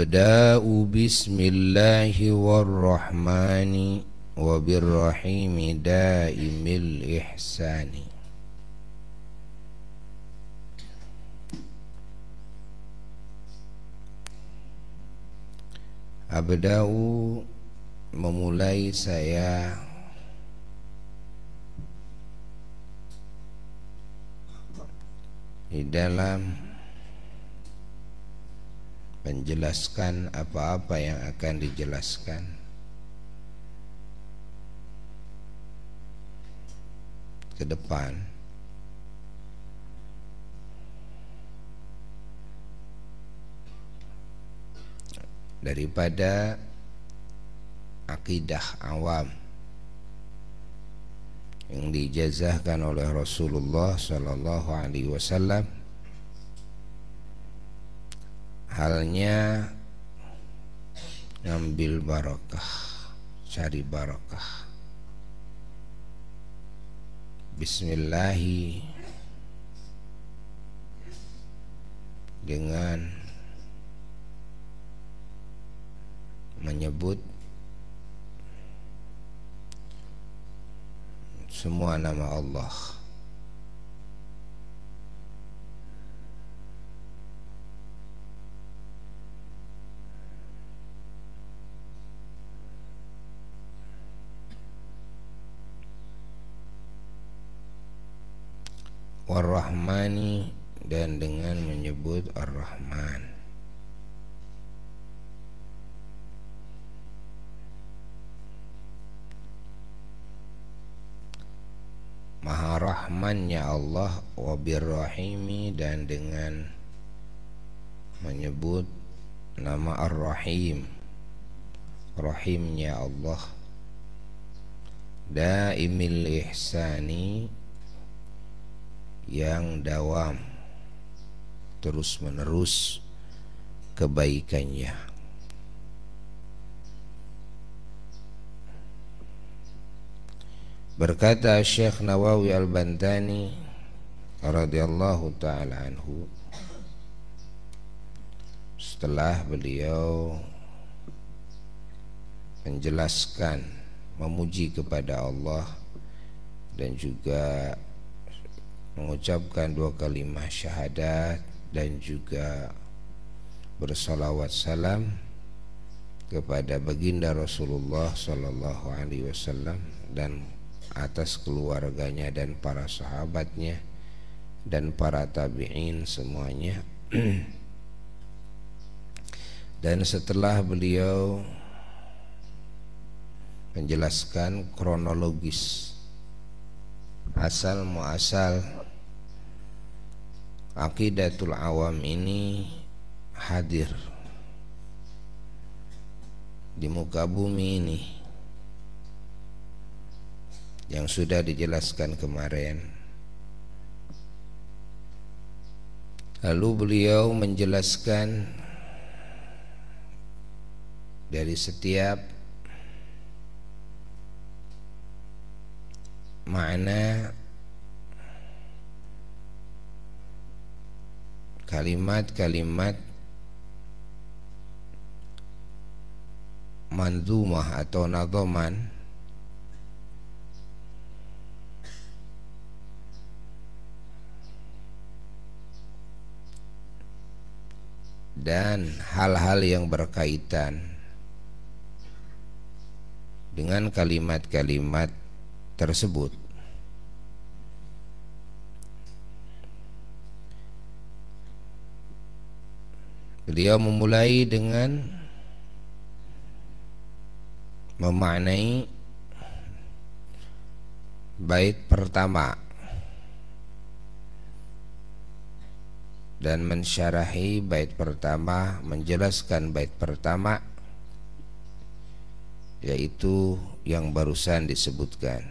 أبدأ بسم الله والرحمن وبالرحيم دائم الإحسان أبدأ memulai saya di dalam menjelaskan apa-apa yang akan dijelaskan ke depan daripada akidah awam yang dijazahkan oleh Rasulullah Sallallahu Alaihi Wasallam halnya ngambil barokah cari barokah Bismillahi dengan menyebut semua nama Allah warrahmani dan dengan menyebut ar-rahman Maha ya Allah wa birrahimi dan dengan menyebut nama Ar-Rahim Rahimnya Allah Daimil Ihsani yang dawam terus menerus kebaikannya berkata Syekh Nawawi Al-Bantani radhiyallahu taala anhu setelah beliau menjelaskan memuji kepada Allah dan juga mengucapkan dua kalimat syahadat dan juga bersolawat salam kepada baginda Rasulullah saw Alaihi Wasallam dan atas keluarganya dan para sahabatnya dan para tabiin semuanya dan setelah beliau menjelaskan kronologis asal muasal Aqidatul awam ini hadir di muka bumi ini yang sudah dijelaskan kemarin lalu beliau menjelaskan dari setiap makna kalimat-kalimat manzumah atau nazoman dan hal-hal yang berkaitan dengan kalimat-kalimat tersebut Beliau memulai dengan memaknai bait pertama dan mensyarahi bait pertama, menjelaskan bait pertama yaitu yang barusan disebutkan.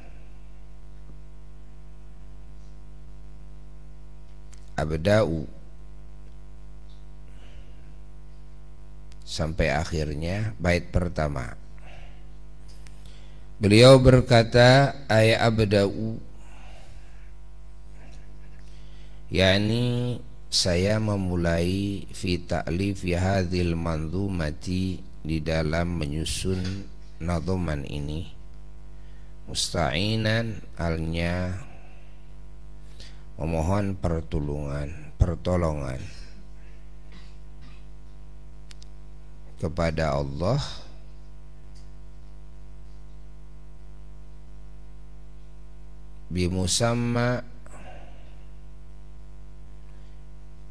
abda'u sampai akhirnya bait pertama. Beliau berkata ayat abda'u yakni saya memulai fi ta'lif hadhil manzumati di dalam menyusun nadoman ini musta'inan alnya memohon pertolongan pertolongan kepada Allah bimusamma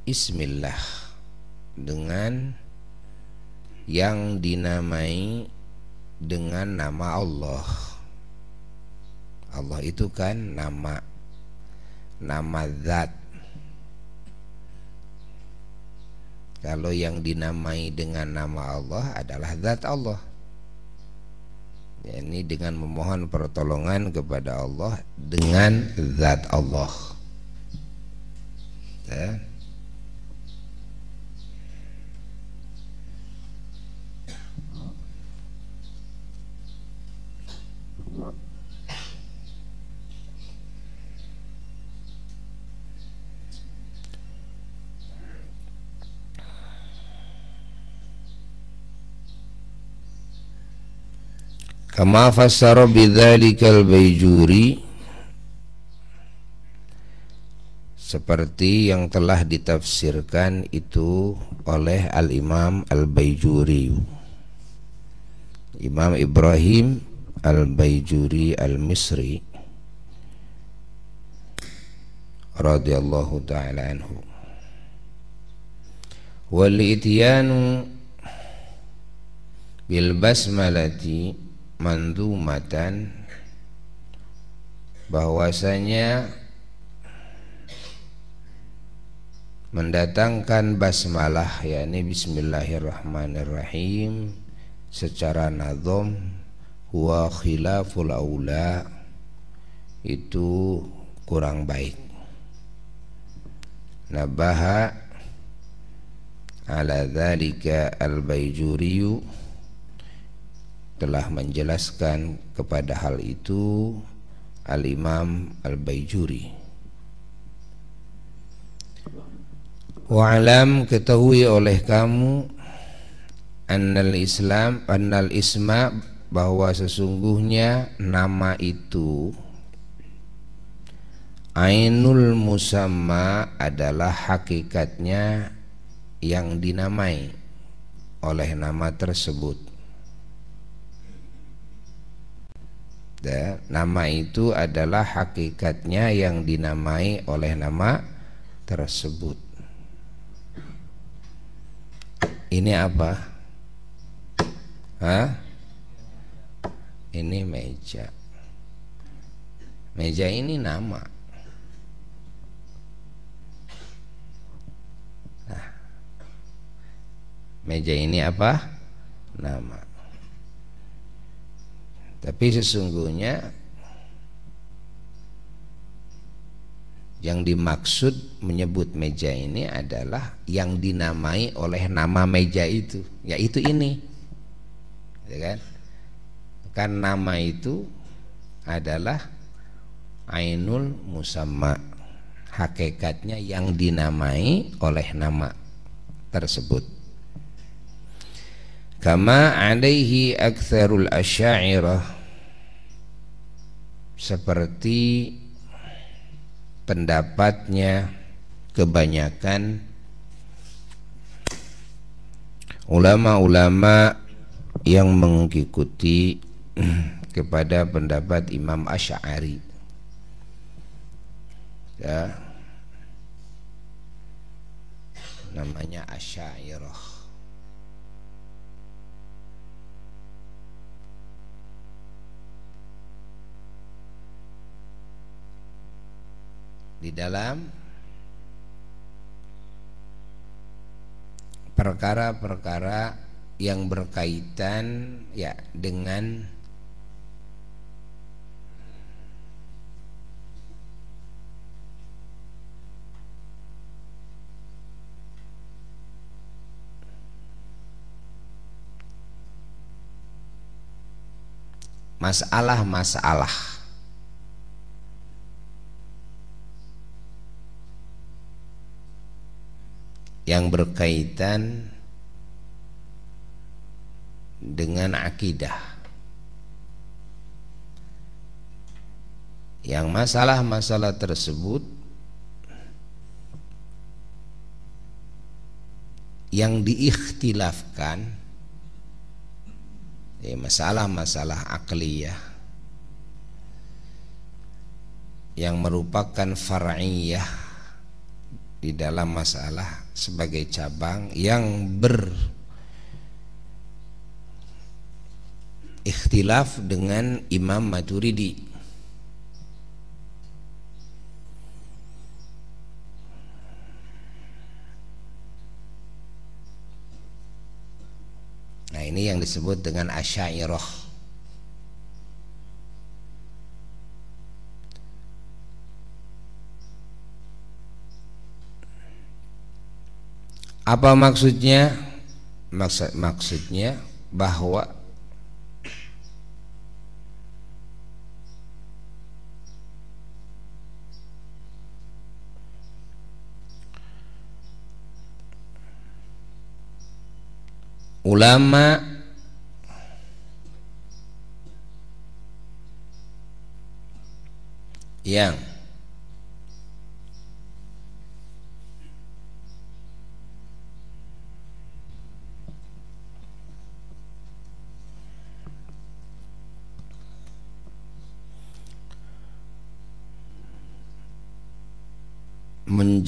ismillah dengan yang dinamai dengan nama Allah Allah itu kan nama nama zat Kalau yang dinamai dengan nama Allah adalah zat Allah. Ini dengan memohon pertolongan kepada Allah dengan zat Allah. Ya. Thank you. kama fassara bidzalikal baijuri seperti yang telah ditafsirkan itu oleh al-Imam al-Baijuri Imam Ibrahim al-Baijuri al-Misri radhiyallahu taala anhu wal ityanu bil basmalati mandumatan bahwasanya mendatangkan basmalah yakni bismillahirrahmanirrahim secara nazom huwa khilaful aula itu kurang baik nabaha ala dzalika al-baijuriyu telah menjelaskan kepada hal itu Al-Imam al bayjuri Wa'alam ketahui oleh kamu Annal Islam Annal Isma bahwa sesungguhnya nama itu Ainul Musamma adalah hakikatnya yang dinamai oleh nama tersebut ya, nama itu adalah hakikatnya yang dinamai oleh nama tersebut ini apa Hah? ini meja meja ini nama nah, meja ini apa nama tapi sesungguhnya yang dimaksud menyebut meja ini adalah yang dinamai oleh nama meja itu, yaitu ini. Ya kan? Kan nama itu adalah ainul musamma. Hakikatnya yang dinamai oleh nama tersebut kama alaihi aktsarul asy'irah seperti pendapatnya kebanyakan ulama-ulama yang mengikuti kepada pendapat Imam Asy'ari ya namanya Asy'ariyah di dalam perkara-perkara yang berkaitan ya dengan masalah-masalah yang berkaitan dengan akidah yang masalah-masalah tersebut yang diikhtilafkan masalah eh, masalah-masalah akliyah yang merupakan far'iyah di dalam masalah sebagai cabang yang ber ikhtilaf dengan Imam Maturidi Nah ini yang disebut dengan Asyairah Apa maksudnya? Maksud maksudnya bahwa ulama yang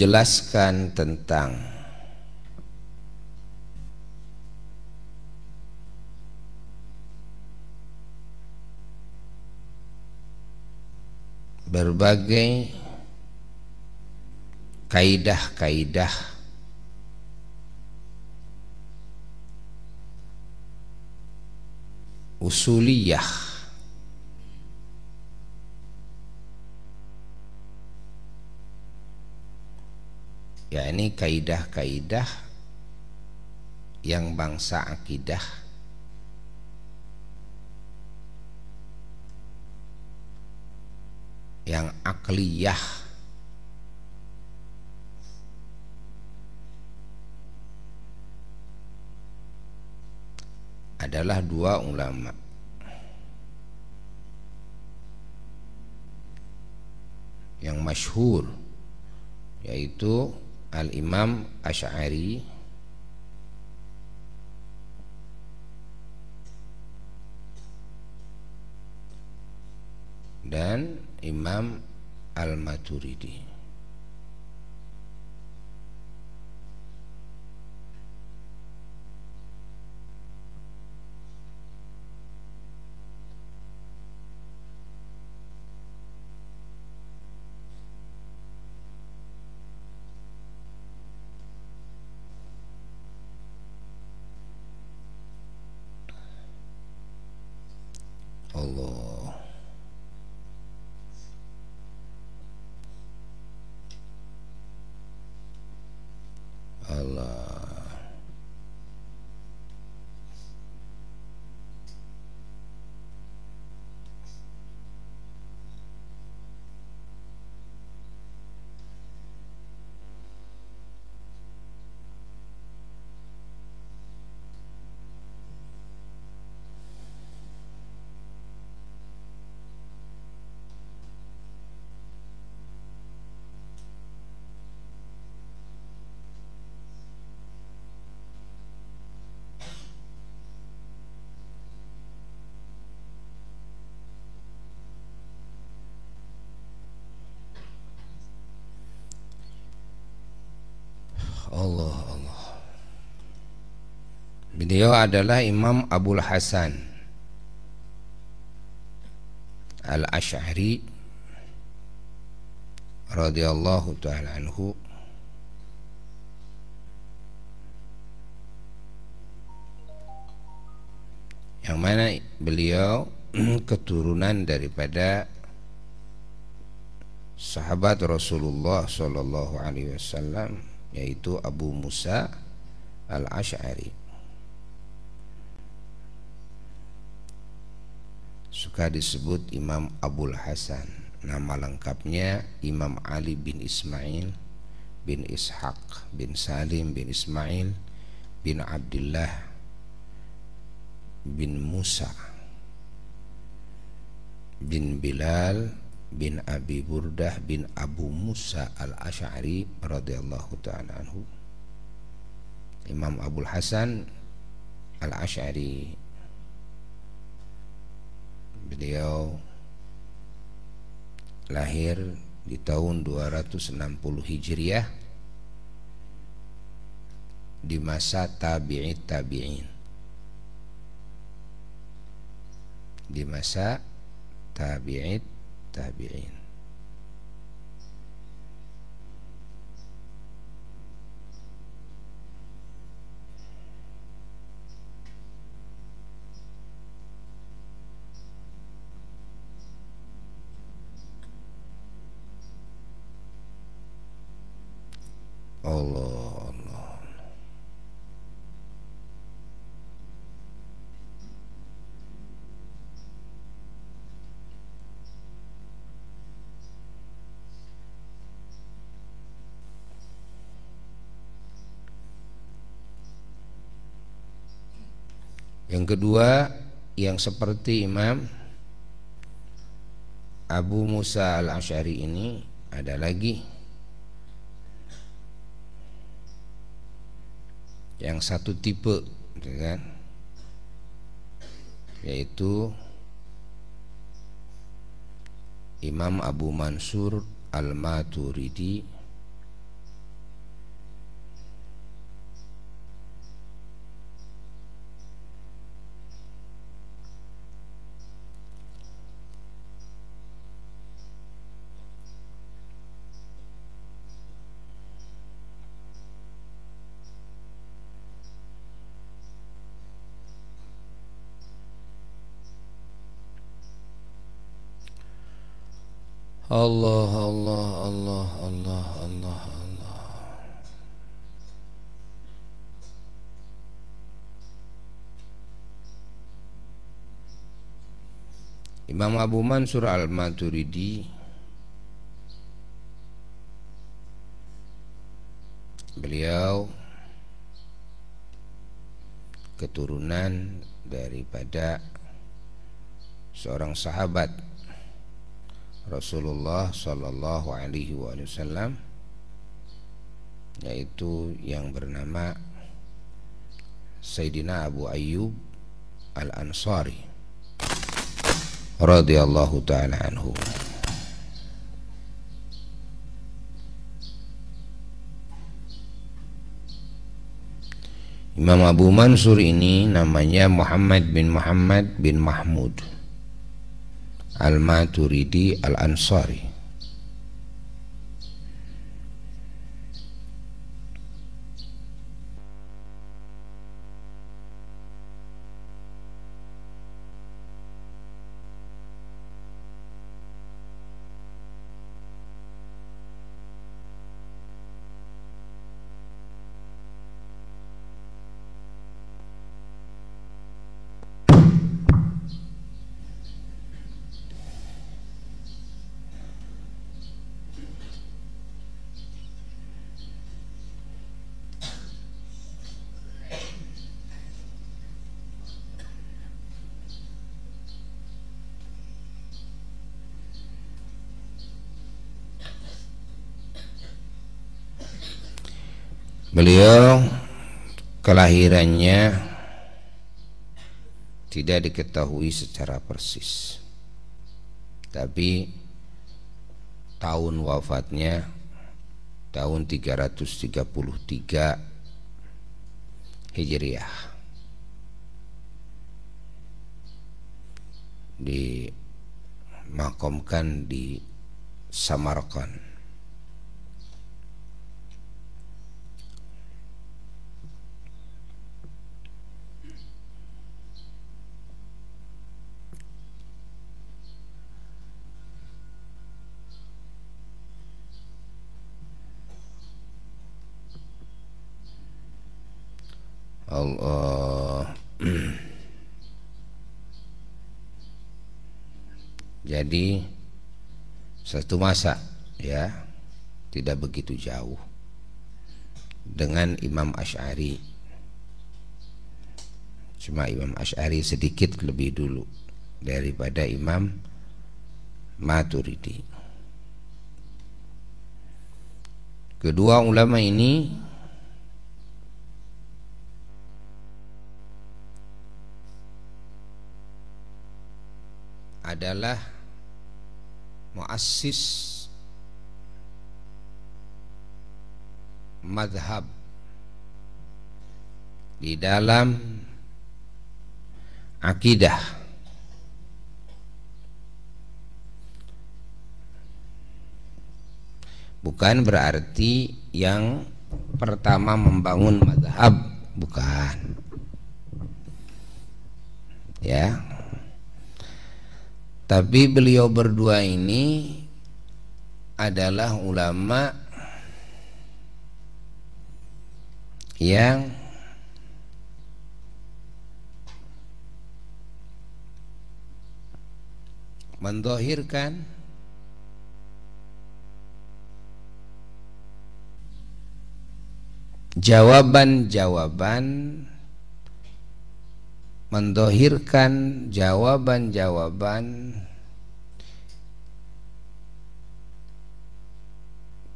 menjelaskan tentang berbagai kaidah-kaidah usuliyah ya ini kaidah-kaidah yang bangsa akidah yang akliyah adalah dua ulama yang masyhur yaitu Al-Imam Asy'ari dan Imam Al-Maturidi. Allah Allah Beliau adalah Imam Abul Hasan Al-Ash'ari radhiyallahu taala anhu yang mana beliau keturunan daripada sahabat Rasulullah sallallahu Alaihi Wasallam yaitu Abu Musa Al-Ash'ari suka disebut Imam Abul Hasan nama lengkapnya Imam Ali bin Ismail bin Ishaq bin Salim bin Ismail bin Abdullah bin Musa bin Bilal bin Abi Burdah bin Abu Musa al-Ash'ari radhiyallahu taala anhu Imam Abdul Hasan al-Ash'ari beliau lahir di tahun 260 Hijriah di masa tabi'in tabi'in di masa tabi'in التابعين kedua yang seperti Imam Abu Musa al-Ash'ari ini ada lagi yang satu tipe gitu kan yaitu Imam Abu Mansur al-Maturidi Allah Allah Allah Allah Allah Allah Imam Abu Mansur Al-Maturidi Beliau keturunan daripada seorang sahabat Rasulullah Shallallahu Alaihi Wasallam yaitu yang bernama Sayyidina Abu Ayyub Al Ansari radhiyallahu taala anhu. Imam Abu Mansur ini namanya Muhammad bin Muhammad bin Mahmud. Al-Maturidi Al-Ansari Beliau kelahirannya tidak diketahui secara persis. Tapi tahun wafatnya tahun 333 Hijriah. Dimakamkan di Samarkand. Allah jadi satu masa ya tidak begitu jauh dengan Imam Ash'ari cuma Imam Ash'ari sedikit lebih dulu daripada Imam Maturidi kedua ulama ini adalah muassis madhab di dalam akidah bukan berarti yang pertama membangun madhab bukan ya tapi beliau berdua ini adalah ulama yang mendohirkan jawaban-jawaban mendohirkan jawaban-jawaban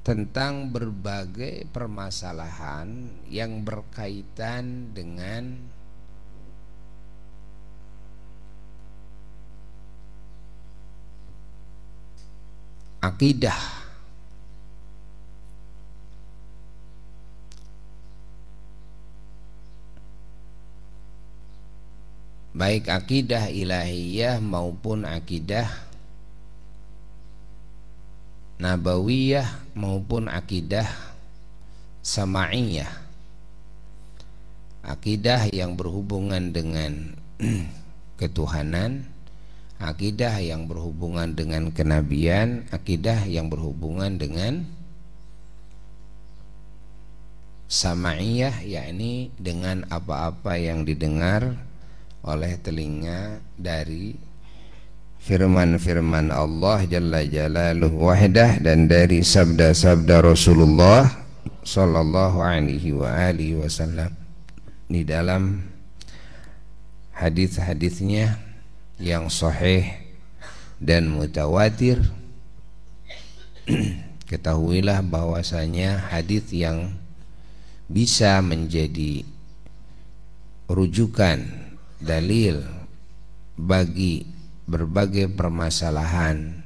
tentang berbagai permasalahan yang berkaitan dengan akidah baik akidah ilahiyah maupun akidah nabawiyah maupun akidah sama'iyah akidah yang berhubungan dengan ketuhanan akidah yang berhubungan dengan kenabian akidah yang berhubungan dengan sama'iyah yakni dengan apa-apa yang didengar oleh telinga dari firman-firman Allah Jalla Jalaluhu wahdah dan dari sabda-sabda Rasulullah Sallallahu alaihi wa alihi wasallam di dalam hadis-hadisnya yang sahih dan mutawatir ketahuilah bahwasanya hadis yang bisa menjadi rujukan dalil bagi berbagai permasalahan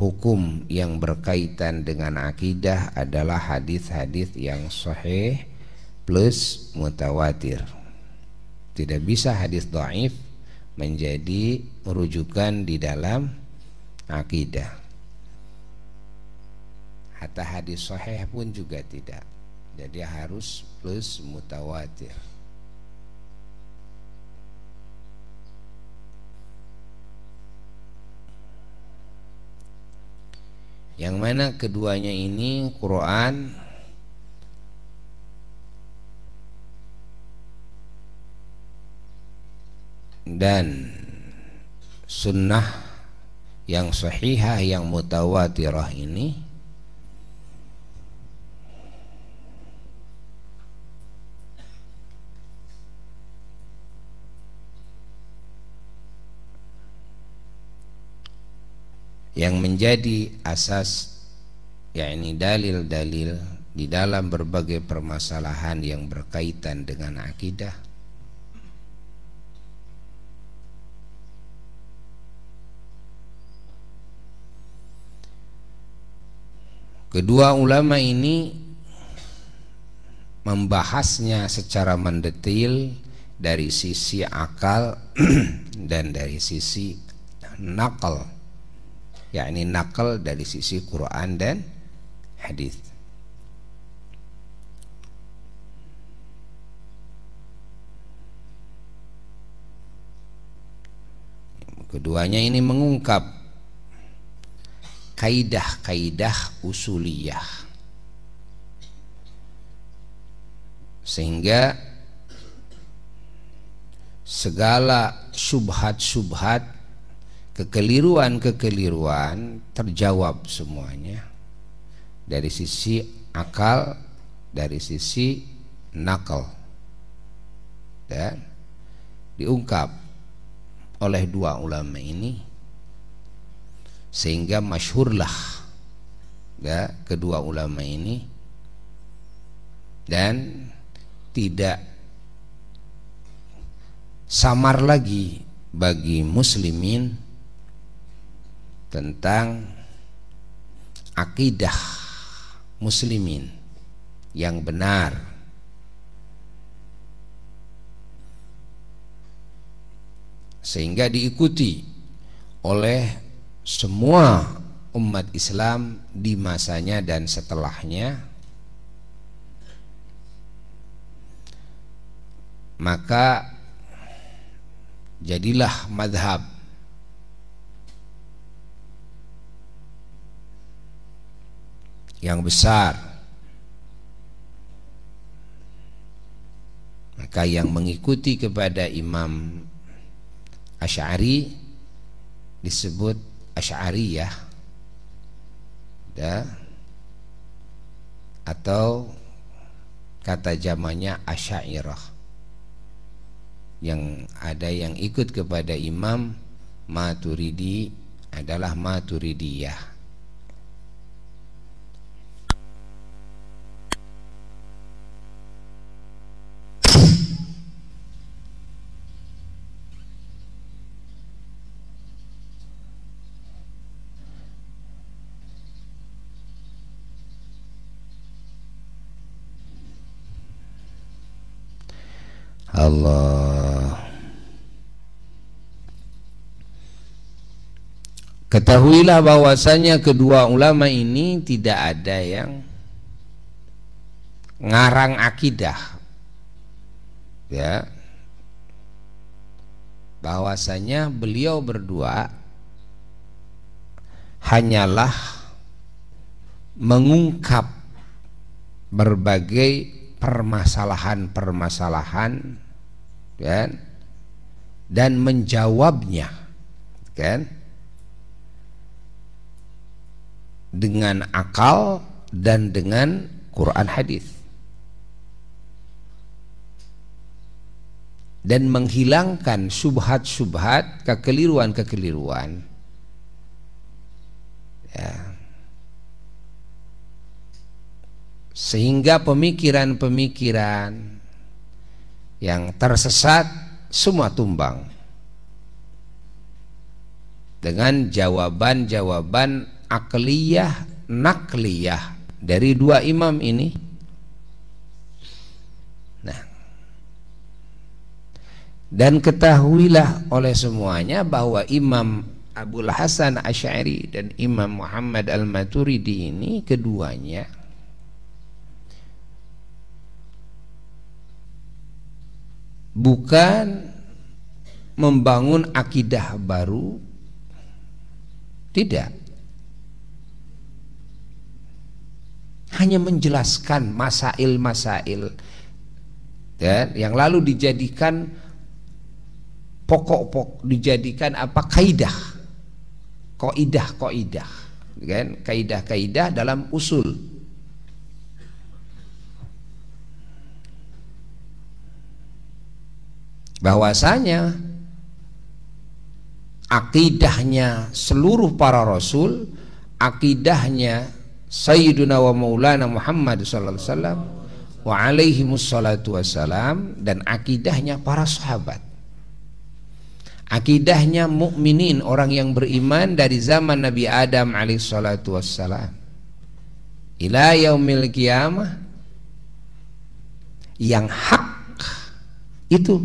hukum yang berkaitan dengan akidah adalah hadis-hadis yang sahih plus mutawatir. Tidak bisa hadis dhaif menjadi merujukan di dalam akidah. Hatta hadis sahih pun juga tidak. Jadi harus plus mutawatir. yang mana keduanya ini Quran dan sunnah yang sahihah yang mutawatirah ini yang menjadi asas yakni dalil-dalil di dalam berbagai permasalahan yang berkaitan dengan akidah Kedua ulama ini membahasnya secara mendetail dari sisi akal dan dari sisi nakal yakni nakal dari sisi Quran dan hadis. Keduanya ini mengungkap kaidah-kaidah usuliyah. Sehingga segala subhat-subhat kekeliruan-kekeliruan terjawab semuanya dari sisi akal, dari sisi nakal dan diungkap oleh dua ulama ini sehingga masyhurlah ya, kedua ulama ini dan tidak samar lagi bagi muslimin tentang akidah muslimin yang benar sehingga diikuti oleh semua umat Islam di masanya dan setelahnya maka jadilah madhab yang besar maka yang mengikuti kepada Imam Asy'ari disebut Asy'ariyah ya atau kata jamannya asyairah yang ada yang ikut kepada imam maturidi adalah maturidiyah Allah Ketahuilah bahwasanya kedua ulama ini tidak ada yang ngarang akidah. Ya. Bahwasanya beliau berdua hanyalah mengungkap berbagai permasalahan-permasalahan kan dan menjawabnya kan dengan akal dan dengan Quran hadis dan menghilangkan subhat-subhat kekeliruan-kekeliruan ya. sehingga pemikiran-pemikiran yang tersesat semua tumbang dengan jawaban-jawaban akliyah nakliyah dari dua imam ini nah dan ketahuilah oleh semuanya bahwa imam Abu Hasan Asy'ari dan Imam Muhammad Al-Maturidi ini keduanya bukan membangun akidah baru tidak hanya menjelaskan masail-masail dan ya, yang lalu dijadikan pokok-pokok dijadikan apa kaidah koidah koidah kan kaidah-kaidah dalam usul bahwasanya akidahnya seluruh para rasul akidahnya Sayyiduna wa Maulana Muhammad sallallahu alaihi wasallam wa dan akidahnya para sahabat akidahnya mukminin orang yang beriman dari zaman Nabi Adam alaihi salatu wassalam ila yaumil qiyamah yang hak itu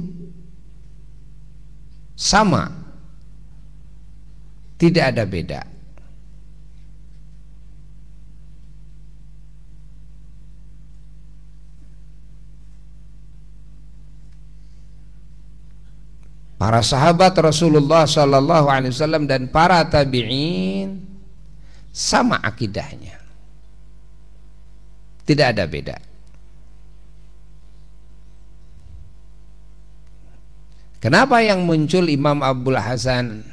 sama tidak ada beda para sahabat Rasulullah Sallallahu Alaihi Wasallam dan para tabiin sama akidahnya tidak ada beda Kenapa yang muncul Imam Abdul Hasan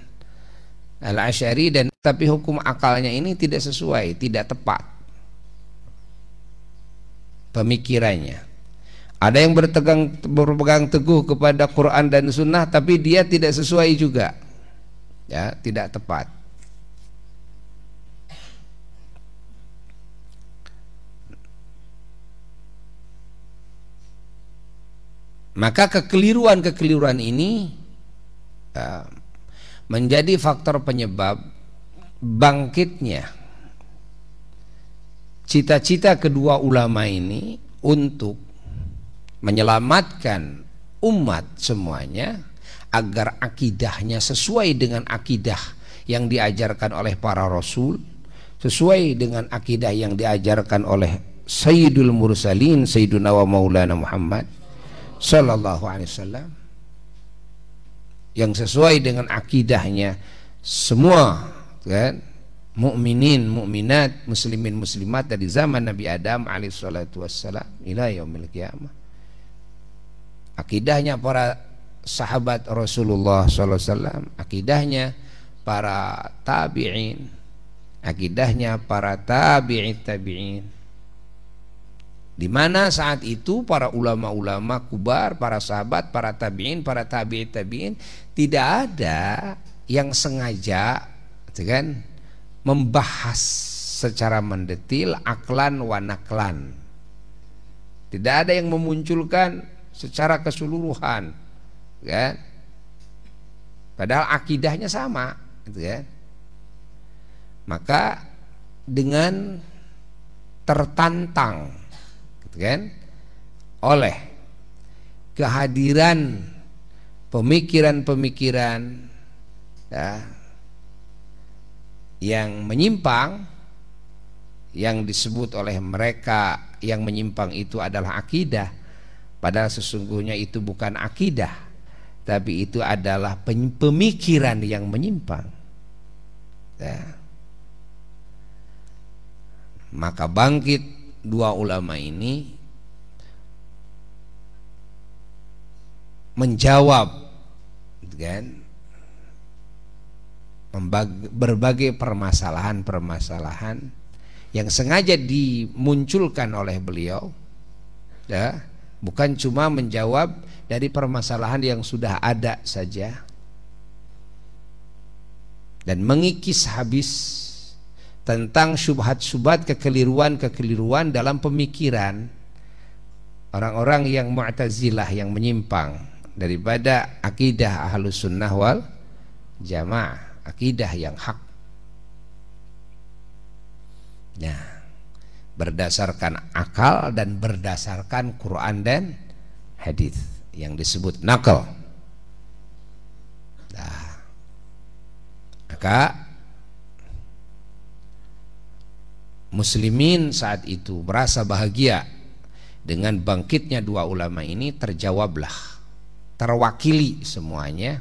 al Ashari dan tapi hukum akalnya ini tidak sesuai, tidak tepat pemikirannya. Ada yang bertegang berpegang teguh kepada Quran dan Sunnah tapi dia tidak sesuai juga, ya tidak tepat. Maka kekeliruan-kekeliruan ini uh, menjadi faktor penyebab bangkitnya cita-cita kedua ulama ini untuk menyelamatkan umat semuanya agar akidahnya sesuai dengan akidah yang diajarkan oleh para rasul sesuai dengan akidah yang diajarkan oleh Sayyidul Mursalin Sayyiduna wa Maulana Muhammad Sallallahu Alaihi Wasallam yang sesuai dengan akidahnya semua kan mukminin mukminat muslimin muslimat dari zaman Nabi Adam alaihissalatu wassalam ila yaumil qiyamah akidahnya para sahabat Rasulullah Sallallahu alaihi wasallam akidahnya para tabi'in akidahnya para tabi'in tabi'in di mana saat itu para ulama-ulama kubar, para sahabat, para tabiin, para tabi'i tabiin tidak ada yang sengaja gitu kan membahas secara mendetil aklan wanaklan. Tidak ada yang memunculkan secara keseluruhan gitu kan? Padahal akidahnya sama gitu kan. Maka dengan tertantang kan? Oleh kehadiran pemikiran-pemikiran ya, yang menyimpang yang disebut oleh mereka yang menyimpang itu adalah akidah padahal sesungguhnya itu bukan akidah tapi itu adalah pemikiran yang menyimpang ya. maka bangkit dua ulama ini menjawab gitu kan berbagai permasalahan-permasalahan yang sengaja dimunculkan oleh beliau ya bukan cuma menjawab dari permasalahan yang sudah ada saja dan mengikis habis tentang subhat-subhat kekeliruan-kekeliruan dalam pemikiran orang-orang yang mu'tazilah yang menyimpang daripada akidah ahlus sunnah wal jamaah akidah yang hak nah berdasarkan akal dan berdasarkan Quran dan hadis yang disebut nakal nah, maka muslimin saat itu merasa bahagia dengan bangkitnya dua ulama ini terjawablah terwakili semuanya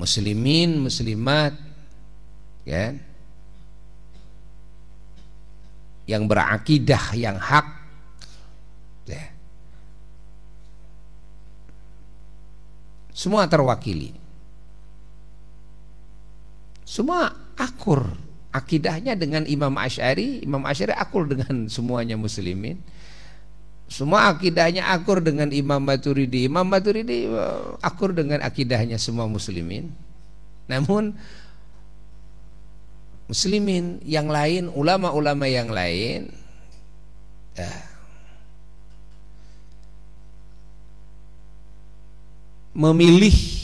muslimin muslimat ya yang berakidah yang hak ya. semua terwakili semua akur akidahnya dengan Imam Ash'ari Imam Ash'ari akur dengan semuanya muslimin semua akidahnya akur dengan Imam Maturidi Imam Maturidi eh, akur dengan akidahnya semua muslimin namun muslimin yang lain ulama-ulama yang lain eh, memilih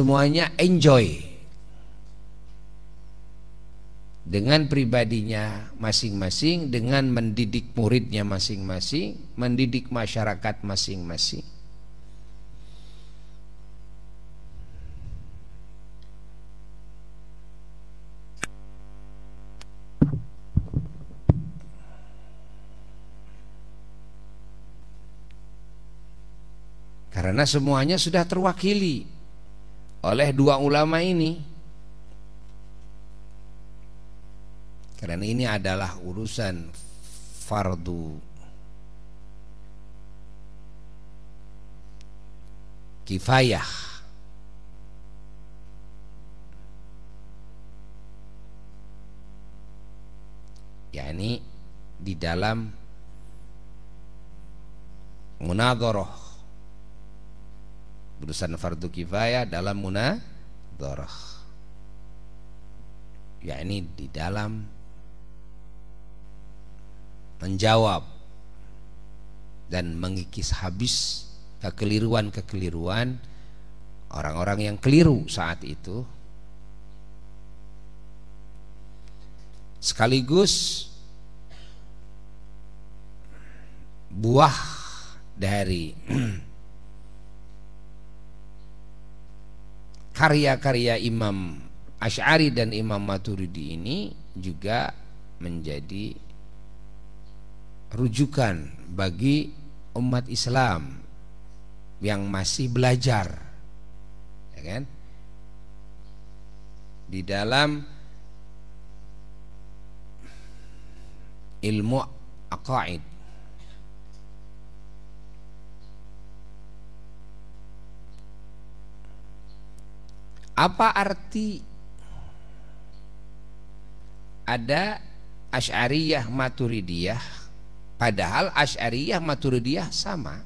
semuanya enjoy dengan pribadinya masing-masing, dengan mendidik muridnya masing-masing, mendidik masyarakat masing-masing. Karena semuanya sudah terwakili oleh dua ulama ini karena ini adalah urusan fardu kifayah yakni di dalam munadharah urusan fardu kifayah dalam munadharah ya ini di dalam menjawab dan mengikis habis kekeliruan-kekeliruan orang-orang yang keliru saat itu sekaligus buah dari karya-karya Imam Ash'ari dan Imam Maturidi ini juga menjadi rujukan bagi umat Islam yang masih belajar ya kan di dalam ilmu aqaid Apa arti ada Asy'ariyah Maturidiyah padahal Asy'ariyah Maturidiyah sama.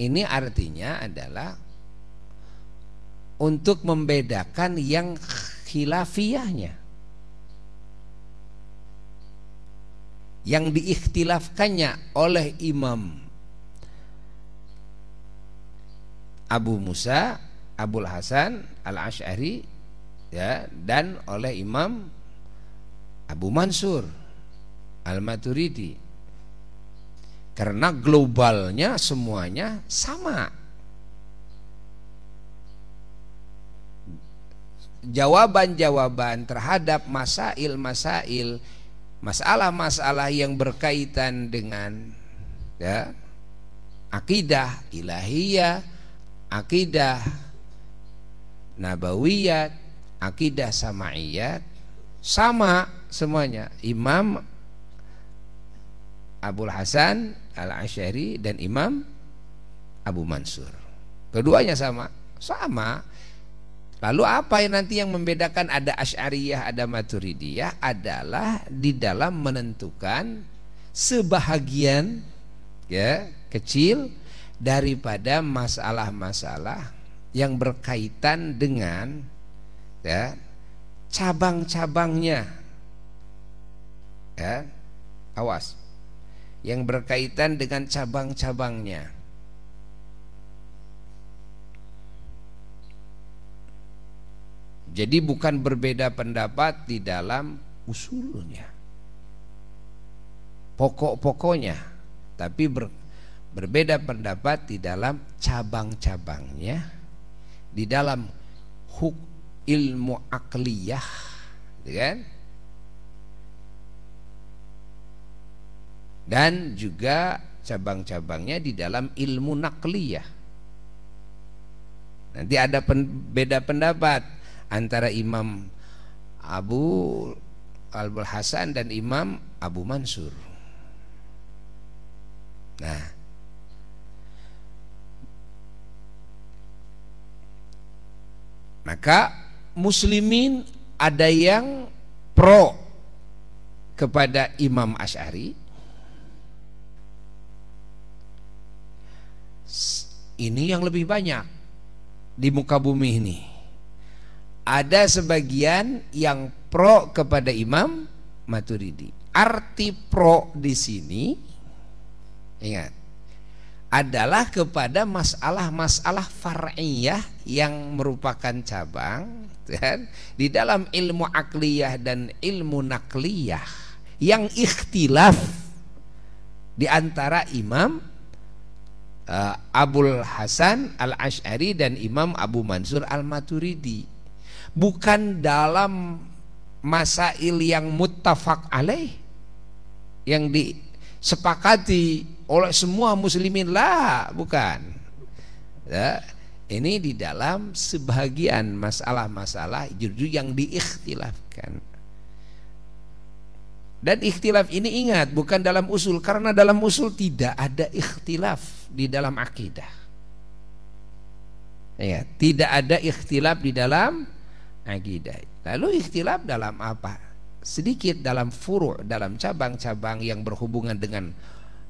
Ini artinya adalah untuk membedakan yang khilafiyahnya. Yang diikhtilafkannya oleh Imam Abu Musa Abul Hasan Al Ashari ya dan oleh Imam Abu Mansur Al Maturidi karena globalnya semuanya sama jawaban-jawaban terhadap masail-masail masalah-masalah yang berkaitan dengan ya akidah ilahiyah akidah nabawiyat, akidah sama'iyat sama semuanya. Imam Abul Hasan al Ashari dan Imam Abu Mansur. Keduanya sama, sama. Lalu apa yang nanti yang membedakan ada ashariyah, ada Maturidiyah adalah di dalam menentukan sebahagian ya kecil daripada masalah-masalah yang berkaitan dengan ya cabang-cabangnya ya awas yang berkaitan dengan cabang-cabangnya jadi bukan berbeda pendapat di dalam usulnya pokok-pokoknya tapi ber, berbeda pendapat di dalam cabang-cabangnya di dalam huk ilmu akliyah gitu kan dan juga cabang-cabangnya di dalam ilmu nakliyah nanti ada pen, beda pendapat antara Imam Abu Al-Hasan dan Imam Abu Mansur nah Maka muslimin ada yang pro kepada Imam Ash'ari Ini yang lebih banyak di muka bumi ini Ada sebagian yang pro kepada Imam Maturidi Arti pro di sini Ingat adalah kepada masalah-masalah far'iyah yang merupakan cabang dan di dalam ilmu akliyah dan ilmu nakliyah yang ikhtilaf di antara Imam uh, Abul Hasan al Ashari dan Imam Abu Mansur al Maturidi bukan dalam masail yang muttafaq alaih yang disepakati oleh semua muslimin lah bukan ya, ini di dalam sebagian masalah-masalah justru yang diikhtilafkan dan ikhtilaf ini ingat bukan dalam usul karena dalam usul tidak ada ikhtilaf di dalam akidah ya tidak ada ikhtilaf di dalam akidah lalu ikhtilaf dalam apa sedikit dalam furu dalam cabang-cabang yang berhubungan dengan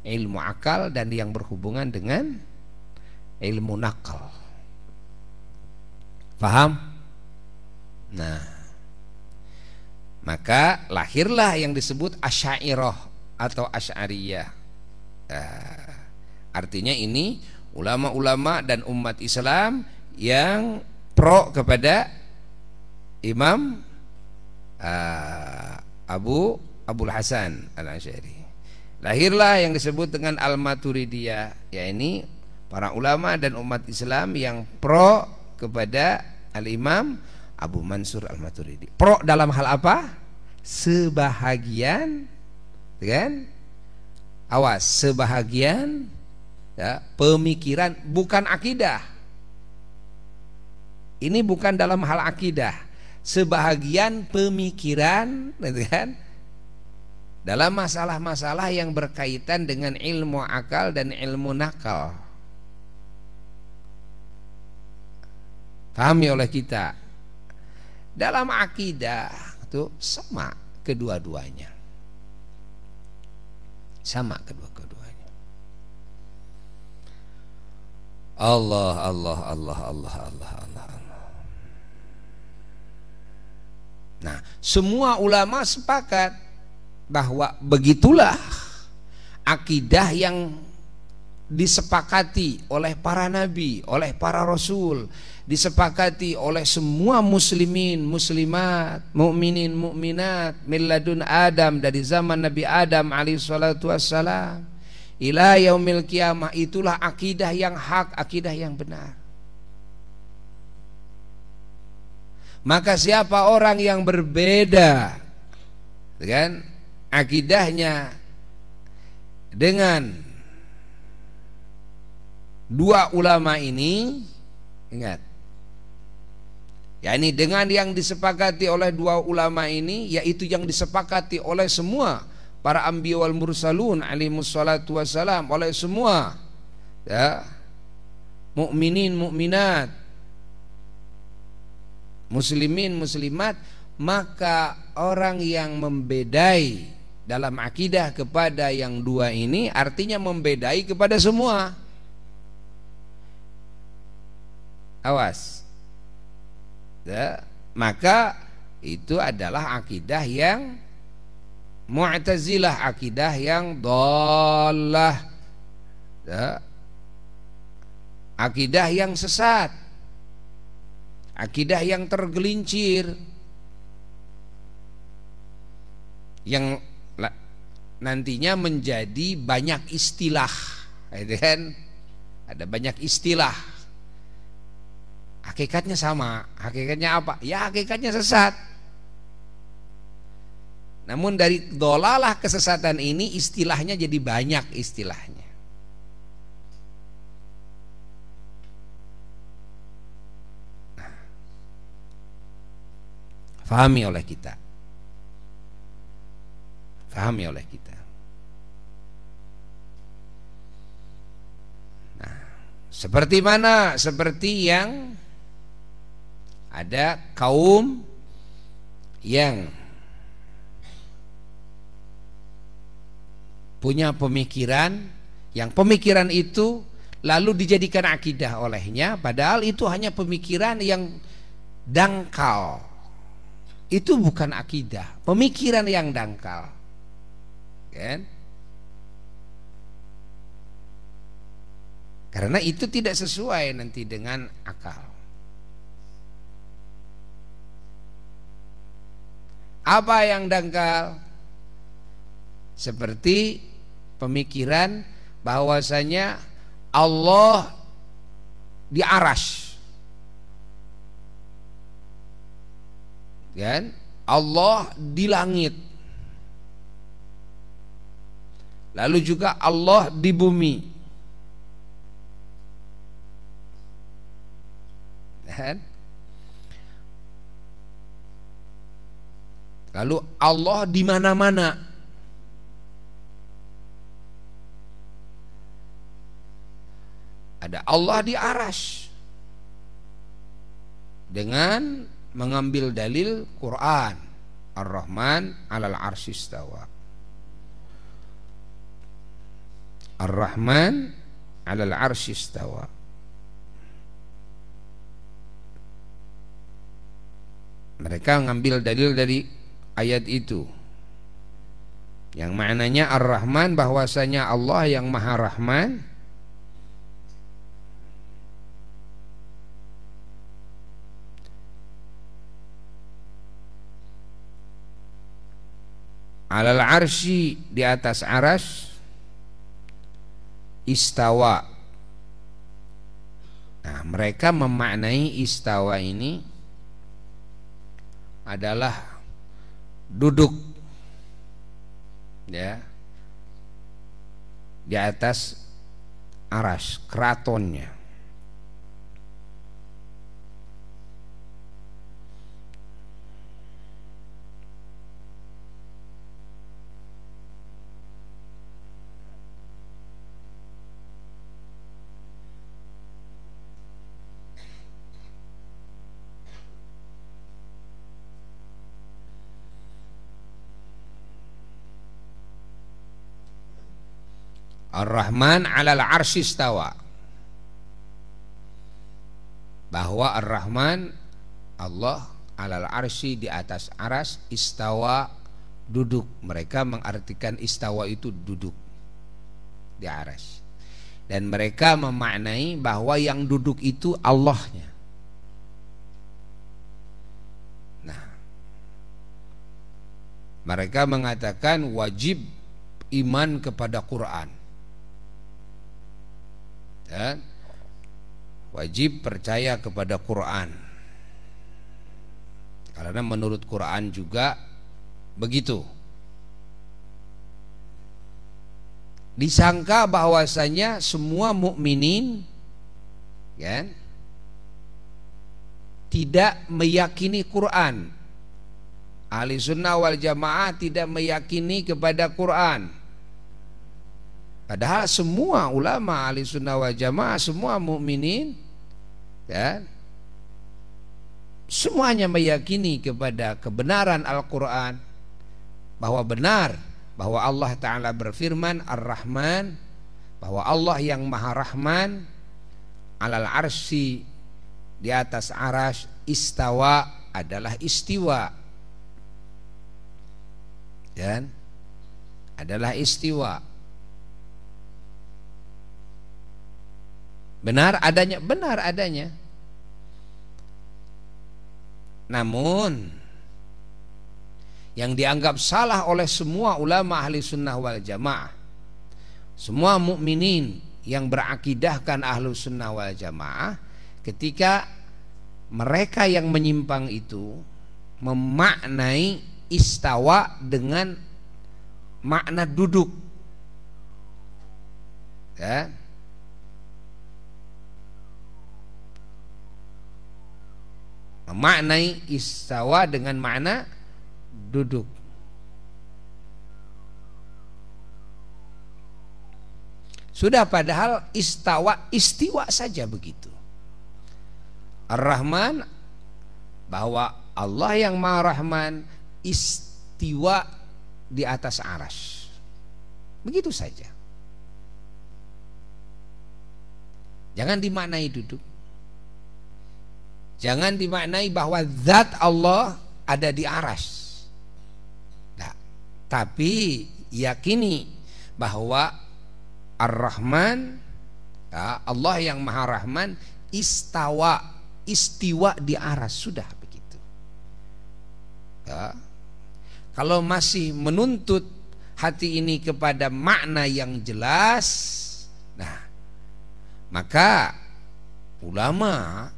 ilmu akal dan yang berhubungan dengan ilmu nakal. Paham? Nah, maka lahirlah yang disebut asyairah atau asyariyah. Eh, artinya ini ulama-ulama dan umat Islam yang pro kepada Imam eh, Abu Abdul Hasan Al-Asy'ari. Lahirlah yang disebut dengan Al-Maturidiyah, ya ini para ulama dan umat Islam yang pro kepada Al-Imam Abu Mansur Al-Maturidi. Pro dalam hal apa? Sebahagian kan? Awas, sebahagian ya, pemikiran bukan akidah. Ini bukan dalam hal akidah. Sebahagian pemikiran kan? dalam masalah-masalah yang berkaitan dengan ilmu akal dan ilmu nakal. Pahami ya oleh kita. Dalam akidah itu sama kedua-duanya. Sama kedua-keduanya. Allah Allah Allah Allah Allah Allah. Nah, semua ulama sepakat bahwa begitulah akidah yang disepakati oleh para nabi, oleh para rasul, disepakati oleh semua muslimin, muslimat, mukminin, mukminat, miladun Adam dari zaman Nabi Adam salatu wassalam ila yaumil kiamah itulah akidah yang hak, akidah yang benar. Maka siapa orang yang berbeda kan akidahnya dengan dua ulama ini ingat ya ini dengan yang disepakati oleh dua ulama ini yaitu yang disepakati oleh semua para ambi wal mursalun alimus salatu wassalam oleh semua ya mukminin mukminat muslimin muslimat maka orang yang membedai dalam akidah kepada yang dua ini artinya membedai kepada semua awas ya, maka itu adalah akidah yang mu'tazilah akidah yang dolah ya, akidah yang sesat akidah yang tergelincir yang nantinya menjadi banyak istilah gitu kan ada banyak istilah hakikatnya sama hakikatnya apa ya hakikatnya sesat namun dari dolalah kesesatan ini istilahnya jadi banyak istilahnya nah, Fahami oleh kita Fahami oleh kita Seperti mana? Seperti yang ada kaum yang punya pemikiran yang pemikiran itu lalu dijadikan akidah olehnya padahal itu hanya pemikiran yang dangkal itu bukan akidah pemikiran yang dangkal kan Karena itu tidak sesuai nanti dengan akal. Apa yang dangkal? Seperti pemikiran bahwasanya Allah di aras. Kan? Allah di langit. Lalu juga Allah di bumi. Tuhan lalu Allah di mana-mana ada Allah di aras dengan mengambil dalil Quran Ar-Rahman alal arsistawa Ar-Rahman alal arsistawa mereka mengambil dalil dari ayat itu yang maknanya Ar-Rahman bahwasanya Allah yang Maha Rahman Alal arsi di atas aras istawa Nah mereka memaknai istawa ini adalah duduk ya di atas aras keratonnya Ar-Rahman 'alal arsistawa Bahwa Ar-Rahman Allah 'alal arsi di atas aras istawa duduk. Mereka mengartikan istawa itu duduk di aras. Dan mereka memaknai bahwa yang duduk itu Allahnya. Nah, mereka mengatakan wajib iman kepada Quran ya, wajib percaya kepada Quran karena menurut Quran juga begitu disangka bahwasanya semua mukminin ya, tidak meyakini Quran ahli sunnah wal jamaah tidak meyakini kepada Quran Padahal semua ulama ahli sunnah wal jamaah semua mukminin dan ya, semuanya meyakini kepada kebenaran Al-Qur'an bahwa benar bahwa Allah taala berfirman Ar-Rahman bahwa Allah yang Maha Rahman alal arsi di atas aras istawa adalah istiwa dan ya adalah istiwa Benar adanya, benar adanya. Namun yang dianggap salah oleh semua ulama ahli sunnah wal jamaah, semua mukminin yang berakidahkan ahlu sunnah wal jamaah, ketika mereka yang menyimpang itu memaknai istawa dengan makna duduk, ya, Maknai istawa dengan makna duduk Sudah padahal istawa istiwa saja begitu. Ar-Rahman bahwa Allah yang Maha istiwa di atas aras. Begitu saja. Jangan dimaknai duduk. Jangan dimaknai bahwa zat Allah ada di aras. Nah, tapi yakini bahwa Ar-Rahman ya, Allah yang Maha Rahman istawa istiwa di aras sudah begitu. Ya. Kalau masih menuntut hati ini kepada makna yang jelas, nah maka ulama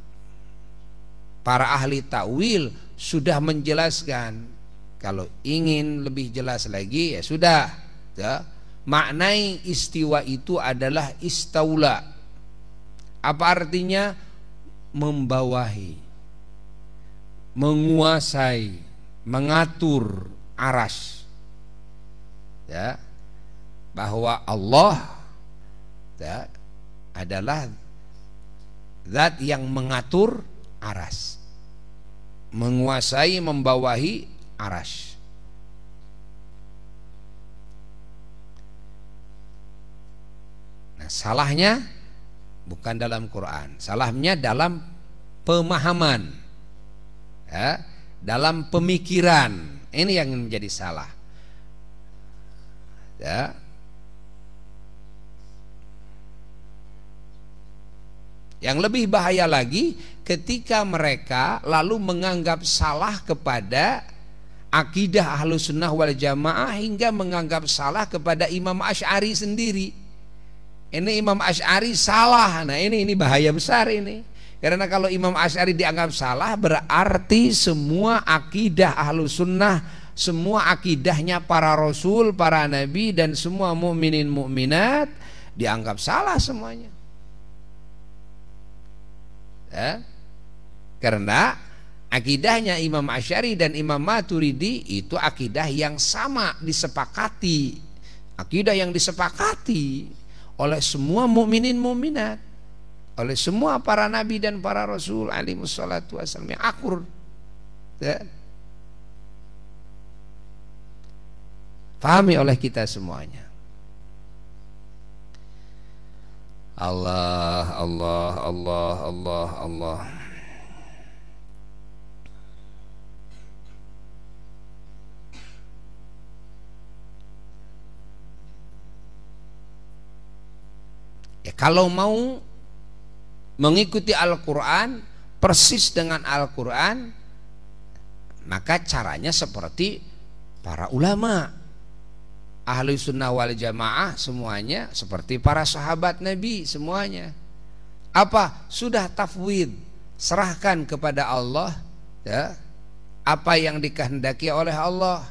para ahli takwil sudah menjelaskan kalau ingin lebih jelas lagi ya sudah ya. maknai istiwa itu adalah istaula apa artinya membawahi menguasai mengatur aras ya bahwa Allah ya, adalah zat yang mengatur aras menguasai membawahi aras nah salahnya bukan dalam Quran salahnya dalam pemahaman ya, dalam pemikiran ini yang menjadi salah ya Yang lebih bahaya lagi ketika mereka lalu menganggap salah kepada akidah ahlu sunnah wal jamaah hingga menganggap salah kepada Imam Ash'ari sendiri ini Imam Ash'ari salah nah ini ini bahaya besar ini karena kalau Imam Ash'ari dianggap salah berarti semua akidah ahlu sunnah semua akidahnya para rasul para nabi dan semua mukminin mukminat dianggap salah semuanya ya? Karena akidahnya Imam Asyari dan Imam Maturidi itu akidah yang sama disepakati. Akidah yang disepakati oleh semua mukminin mukminat, oleh semua para nabi dan para rasul alaihi wassalatu wassalam yang akur. Ya. fahami oleh kita semuanya. Allah, Allah, Allah, Allah, Allah. Ya kalau mau mengikuti Al-Qur'an persis dengan Al-Qur'an maka caranya seperti para ulama ahli sunnah wal jamaah semuanya seperti para sahabat Nabi semuanya apa sudah tafwid serahkan kepada Allah ya, apa yang dikehendaki oleh Allah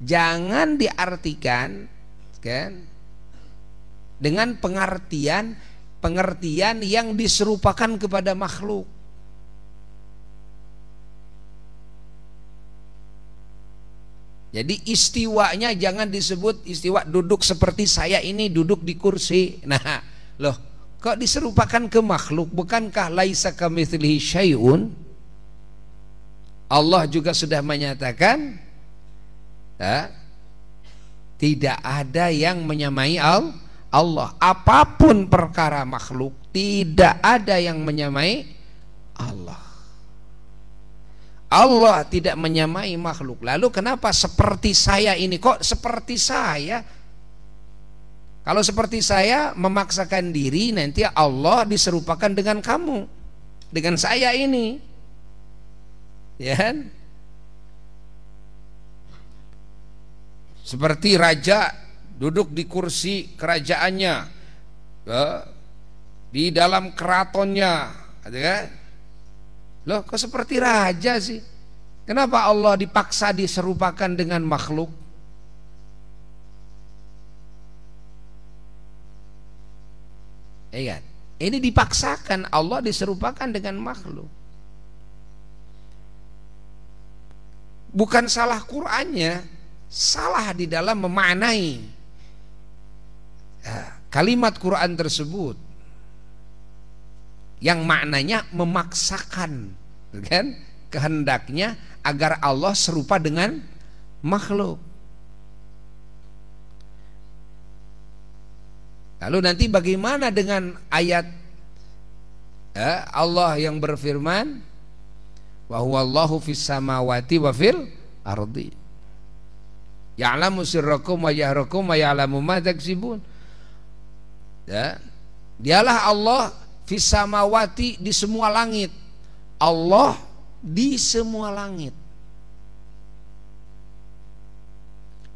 jangan diartikan kan dengan pengertian pengertian yang diserupakan kepada makhluk. Jadi istiwanya jangan disebut istiwa duduk seperti saya ini duduk di kursi. Nah, loh, kok diserupakan ke makhluk? Bukankah laisa kamitslihi syai'un? Allah juga sudah menyatakan ah, tidak ada yang menyamai Allah Allah apapun perkara makhluk tidak ada yang menyamai Allah Allah tidak menyamai makhluk lalu kenapa seperti saya ini kok seperti saya kalau seperti saya memaksakan diri nanti Allah diserupakan dengan kamu dengan saya ini ya kan? seperti raja duduk di kursi kerajaannya di dalam keratonnya kan? loh kok seperti raja sih kenapa Allah dipaksa diserupakan dengan makhluk Ingat, ya kan? ini dipaksakan Allah diserupakan dengan makhluk. Bukan salah Qur'annya, salah di dalam memanai Ya, kalimat Quran tersebut yang maknanya memaksakan kan kehendaknya agar Allah serupa dengan makhluk. Lalu nanti bagaimana dengan ayat eh, Allah yang berfirman wa fis samawati wa fil ardi. Ya'lamu sirrakum wa jahrakum wa ya'lamu ma taksibun ya dialah Allah fisamawati di semua langit Allah di semua langit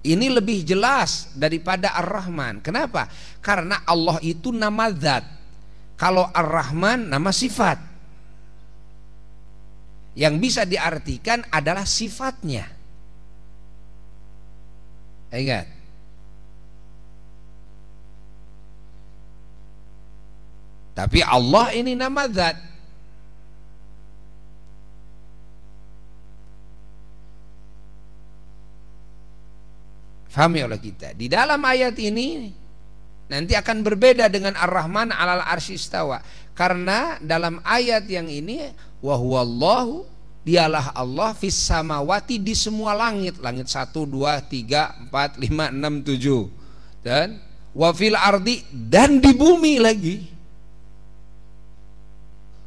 ini lebih jelas daripada Ar-Rahman kenapa karena Allah itu nama zat kalau Ar-Rahman nama sifat yang bisa diartikan adalah sifatnya ingat Tapi Allah ini nama zat. Fahami oleh kita. Di dalam ayat ini nanti akan berbeda dengan Ar-Rahman alal arsistawa karena dalam ayat yang ini wahwallahu dialah Allah fis di semua langit langit 1 2 3 4 5 6 7 dan wafil ardi dan di bumi lagi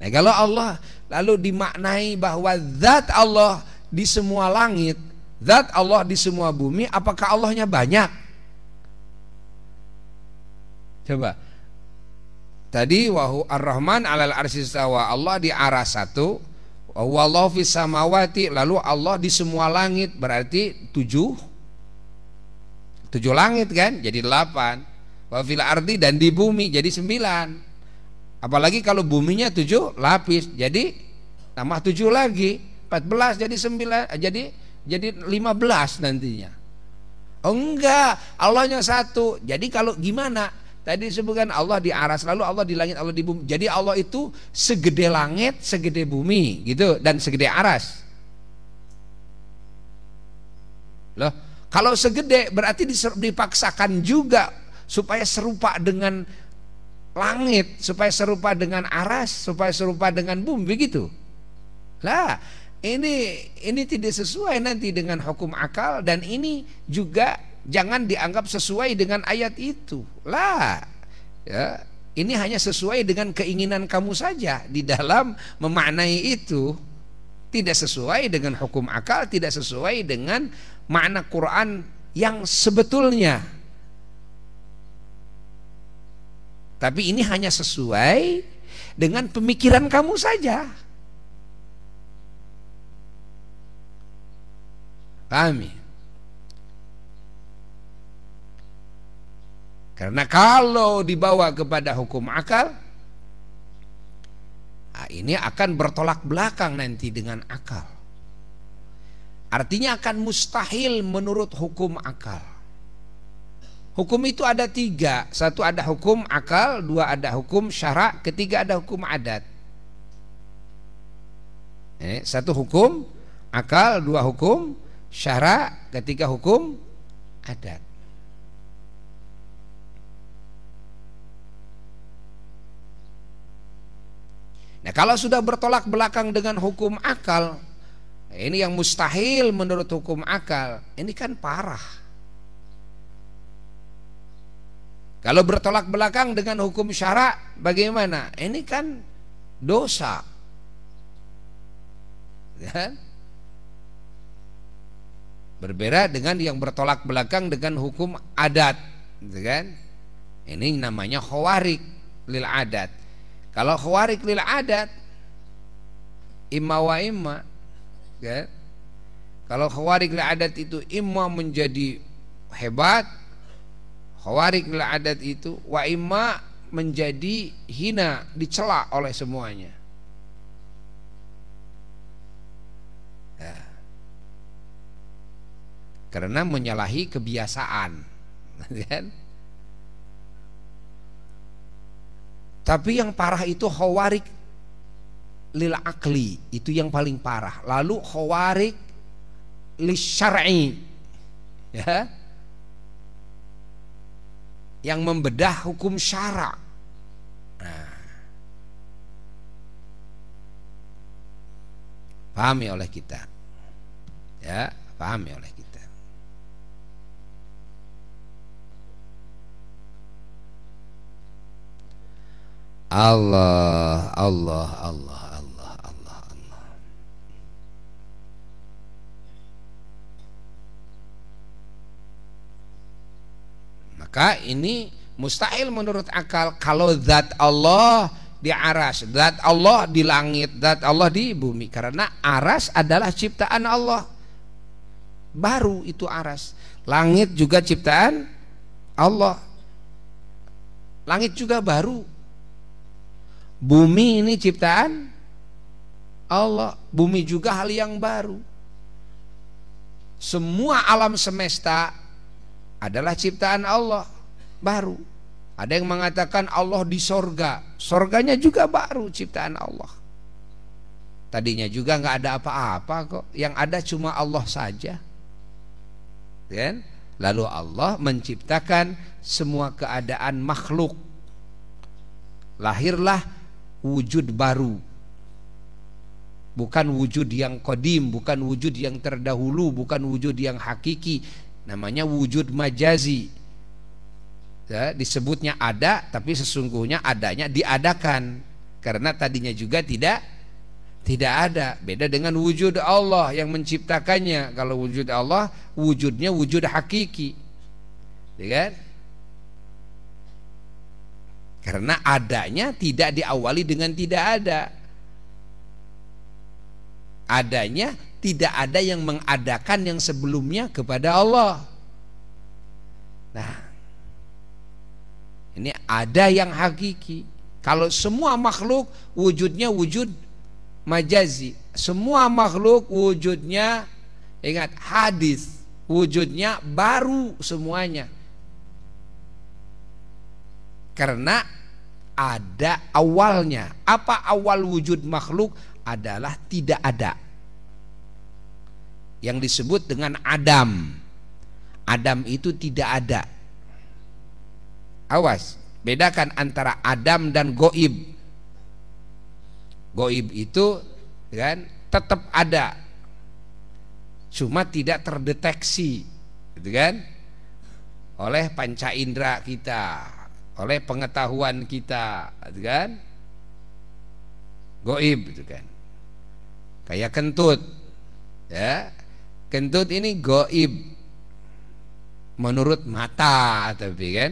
Nah, kalau Allah lalu dimaknai bahwa zat Allah di semua langit, zat Allah di semua bumi, apakah Allahnya banyak? Coba. Tadi wahyu ar-Rahman alal arsistawa Allah di arah satu Wallahu fis samawati lalu Allah di semua langit berarti tujuh tujuh langit kan jadi delapan wafil ardi dan di bumi jadi sembilan Apalagi kalau buminya tujuh lapis, jadi tambah tujuh lagi, empat belas jadi sembilan, eh, jadi jadi lima belas nantinya. Oh enggak, Allahnya satu. Jadi kalau gimana? Tadi sebutkan Allah di aras, lalu Allah di langit, Allah di bumi. Jadi Allah itu segede langit, segede bumi, gitu, dan segede aras. Loh, kalau segede berarti dipaksakan juga supaya serupa dengan langit supaya serupa dengan aras, supaya serupa dengan bumi begitu. Lah, ini ini tidak sesuai nanti dengan hukum akal dan ini juga jangan dianggap sesuai dengan ayat itu. Lah, ya, ini hanya sesuai dengan keinginan kamu saja di dalam memaknai itu. Tidak sesuai dengan hukum akal, tidak sesuai dengan makna Quran yang sebetulnya. Tapi ini hanya sesuai dengan pemikiran kamu saja. Pahami? Ya? Karena kalau dibawa kepada hukum akal, ah, ini akan bertolak belakang nanti dengan akal. Artinya akan mustahil menurut hukum akal. Hukum itu ada tiga Satu ada hukum akal Dua ada hukum syarak Ketiga ada hukum adat eh, Satu hukum akal Dua hukum syarak Ketiga hukum adat Nah kalau sudah bertolak belakang dengan hukum akal Ini yang mustahil menurut hukum akal Ini kan parah Kalau bertolak belakang dengan hukum syara bagaimana? Ini kan dosa. Kan? Berbeda dengan yang bertolak belakang dengan hukum adat, gitu kan? Ini namanya khawarik lil adat. Kalau khawarik lil adat imma wa imma, kan? Kalau khawarik lil adat itu imma menjadi hebat khawarij adat itu wa imma menjadi hina dicela oleh semuanya ya. karena menyalahi kebiasaan ya kan tapi yang parah itu khawarij lil akli itu yang paling parah lalu khawarij li syar'i ya yang membedah hukum syara. Nah. Pahami oleh kita. Ya, pahami oleh kita. Allah, Allah, Allah, maka ini mustahil menurut akal kalau zat Allah di aras zat Allah di langit zat Allah di bumi karena aras adalah ciptaan Allah baru itu aras langit juga ciptaan Allah langit juga baru bumi ini ciptaan Allah bumi juga hal yang baru semua alam semesta adalah ciptaan Allah baru. Ada yang mengatakan Allah di sorga, sorganya juga baru ciptaan Allah. Tadinya juga nggak ada apa-apa kok, yang ada cuma Allah saja. dan Lalu Allah menciptakan semua keadaan makhluk. Lahirlah wujud baru. Bukan wujud yang kodim, bukan wujud yang terdahulu, bukan wujud yang hakiki, namanya wujud majazi ya, disebutnya ada tapi sesungguhnya adanya diadakan karena tadinya juga tidak tidak ada beda dengan wujud Allah yang menciptakannya kalau wujud Allah wujudnya wujud hakiki ya kan karena adanya tidak diawali dengan tidak ada adanya tidak ada yang mengadakan yang sebelumnya kepada Allah. Nah, ini ada yang hakiki. Kalau semua makhluk wujudnya wujud majazi, semua makhluk wujudnya ingat hadis, wujudnya baru semuanya. Karena ada awalnya. Apa awal wujud makhluk adalah tidak ada yang disebut dengan Adam. Adam itu tidak ada. Awas, bedakan antara Adam dan goib. Goib itu kan tetap ada, cuma tidak terdeteksi, gitu kan? Oleh panca indera kita, oleh pengetahuan kita, gitu kan? Goib, gitu kan? Kayak kentut, ya kentut ini goib menurut mata tapi kan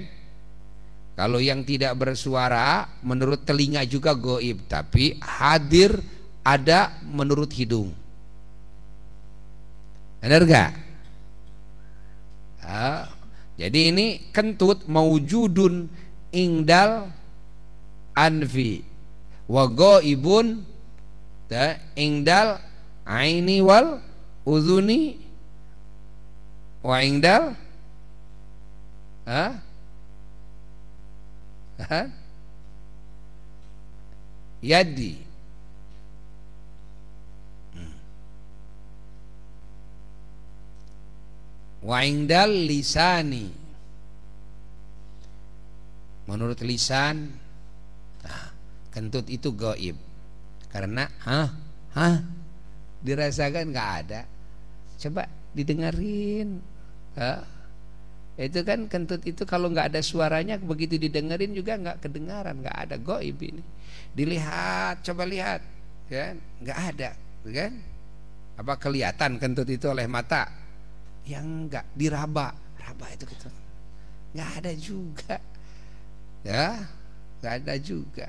kalau yang tidak bersuara menurut telinga juga goib tapi hadir ada menurut hidung benar gak? Nah, jadi ini kentut maujudun ingdal anfi wa goibun ingdal aini wal Uzuni wa indal ha ha yadi wa indal lisani menurut lisan nah, kentut itu goib karena ha ha dirasakan nggak ada coba didengerin ha? itu kan kentut itu kalau nggak ada suaranya begitu didengerin juga nggak kedengaran nggak ada goib ini dilihat coba lihat kan nggak ada kan apa kelihatan kentut itu oleh mata yang nggak diraba raba itu gitu nggak ada juga ya nggak ada juga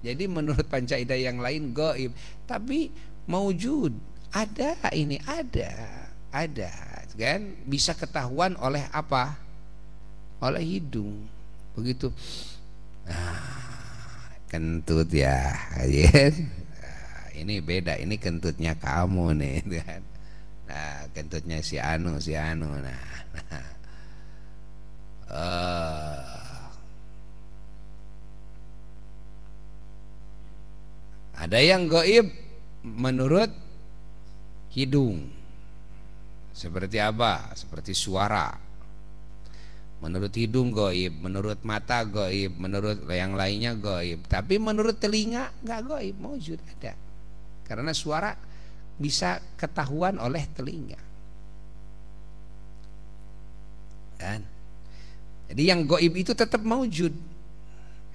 jadi menurut pancaida yang lain goib tapi maujud ada ini ada ada kan bisa ketahuan oleh apa oleh hidung begitu nah, kentut ya yes. Iya. Ah, ini beda ini kentutnya kamu nih kan nah kentutnya si Anu si Anu nah, nah. Uh, ada yang goib menurut hidung. Seperti apa? Seperti suara. Menurut hidung goib, menurut mata goib, menurut yang lainnya goib. Tapi menurut telinga nggak goib, maujud ada. Karena suara bisa ketahuan oleh telinga. Kan? Jadi yang goib itu tetap maujud.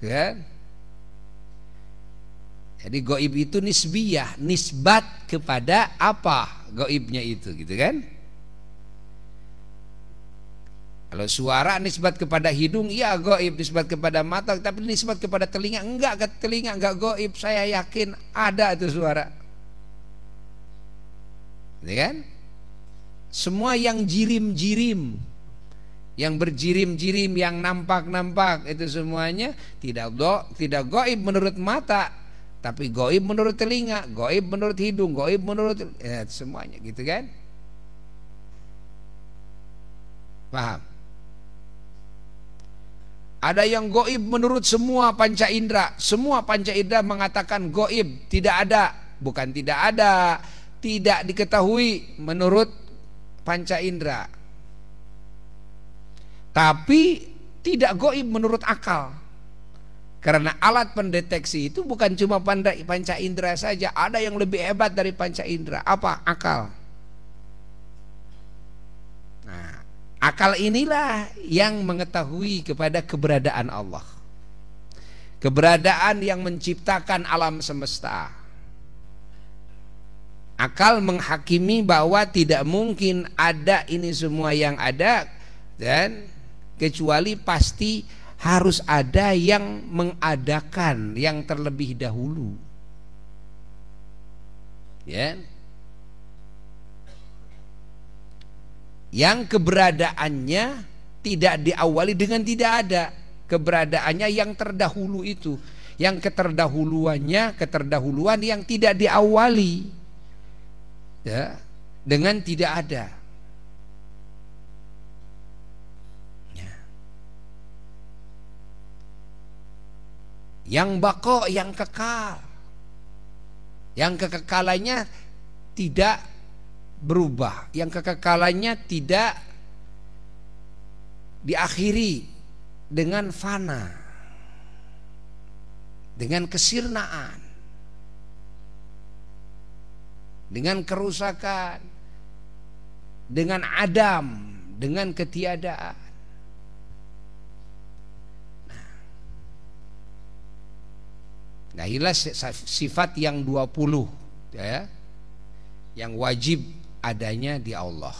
Kan? Jadi goib itu nisbiyah, nisbat kepada apa goibnya itu gitu kan? Kalau suara nisbat kepada hidung iya goib, nisbat kepada mata tapi nisbat kepada telinga enggak ke telinga enggak goib. Saya yakin ada itu suara. Gitu kan? Semua yang jirim-jirim yang berjirim-jirim, yang nampak-nampak itu semuanya tidak go, tidak goib menurut mata, tapi goib menurut telinga, goib menurut hidung, goib menurut ya, semuanya gitu kan? Paham? Ada yang goib menurut semua panca indera. Semua panca indera mengatakan goib, tidak ada. Bukan tidak ada, tidak diketahui menurut panca indera. Tapi tidak goib menurut akal. Karena alat pendeteksi itu bukan cuma pandai panca indera saja, ada yang lebih hebat dari panca indera. Apa? Akal. Nah, akal inilah yang mengetahui kepada keberadaan Allah. Keberadaan yang menciptakan alam semesta. Akal menghakimi bahwa tidak mungkin ada ini semua yang ada dan kecuali pasti harus ada yang mengadakan yang terlebih dahulu. Ya. Yang keberadaannya tidak diawali dengan tidak ada, keberadaannya yang terdahulu itu, yang keterdahuluannya, keterdahuluan yang tidak diawali. Ya, dengan tidak ada. yang bako yang kekal yang kekekalannya tidak berubah yang kekekalannya tidak diakhiri dengan fana dengan kesirnaan dengan kerusakan dengan adam dengan ketiadaan Nah inilah sifat yang 20 ya, Yang wajib adanya di Allah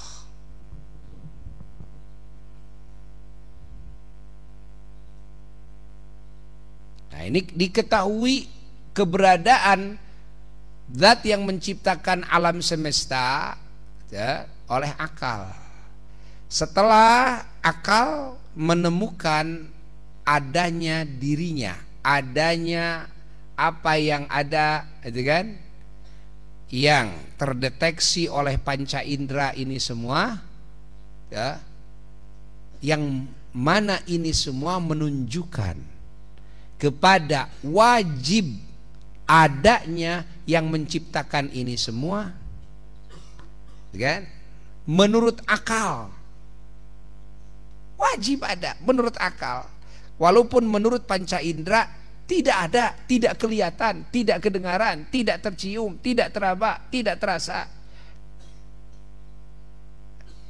Nah ini diketahui keberadaan Zat yang menciptakan alam semesta ya, Oleh akal Setelah akal menemukan adanya dirinya Adanya apa yang ada itu kan yang terdeteksi oleh panca indera ini semua ya yang mana ini semua menunjukkan kepada wajib adanya yang menciptakan ini semua gitu kan menurut akal wajib ada menurut akal walaupun menurut panca indera tidak ada, tidak kelihatan, tidak kedengaran, tidak tercium, tidak teraba, tidak terasa.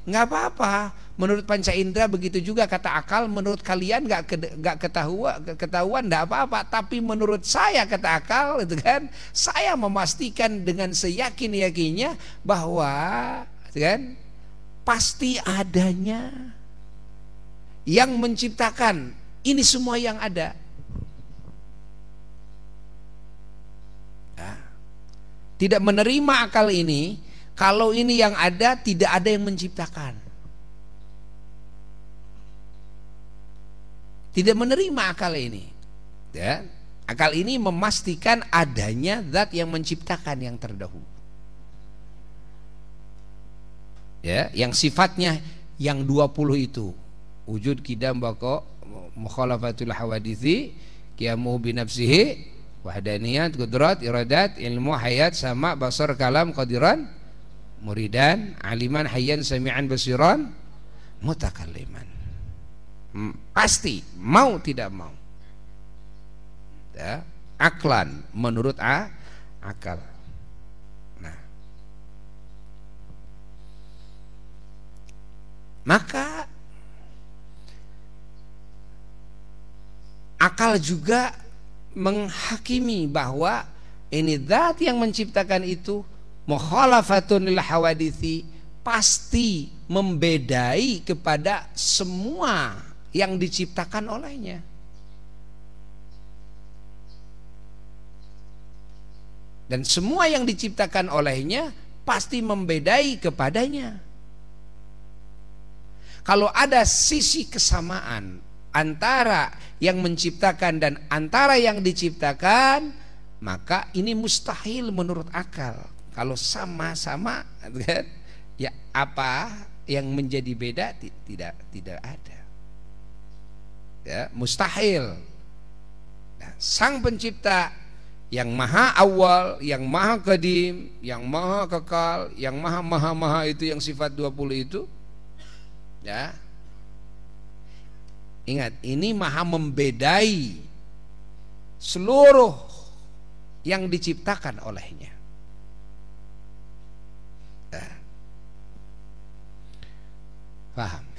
Nggak apa-apa. Menurut panca indera begitu juga kata akal. Menurut kalian nggak ke, nggak ketahuan ketahuan nggak apa-apa. Tapi menurut saya kata akal itu kan saya memastikan dengan seyakin yakinnya bahwa itu kan pasti adanya yang menciptakan ini semua yang ada tidak menerima akal ini, kalau ini yang ada tidak ada yang menciptakan. Tidak menerima akal ini. Ya. Akal ini memastikan adanya zat yang menciptakan yang terdahulu. Ya, yang sifatnya yang 20 itu wujud kidam bako mukhalafatul hawadithi qiyamuhu binafsihi wahdaniyat, kudrat, iradat, ilmu, hayat, sama, basar, kalam, qadiran, muridan, aliman, hayyan, sami'an, basiran, mutakalliman. Pasti mau tidak mau. Ya, aklan menurut a akal. Nah. Maka akal juga menghakimi bahwa ini zat yang menciptakan itu mukhalafatun lil hawadithi pasti membedai kepada semua yang diciptakan olehnya. Dan semua yang diciptakan olehnya pasti membedai kepadanya. Kalau ada sisi kesamaan antara yang menciptakan dan antara yang diciptakan maka ini mustahil menurut akal kalau sama-sama kan ya apa yang menjadi beda tidak tidak ada ya mustahil nah, sang pencipta yang maha awal, yang maha kadim, yang maha kekal, yang maha maha maha itu yang sifat 20 itu ya Ingat, ini maha membedai seluruh yang diciptakan olehnya. Paham? Eh.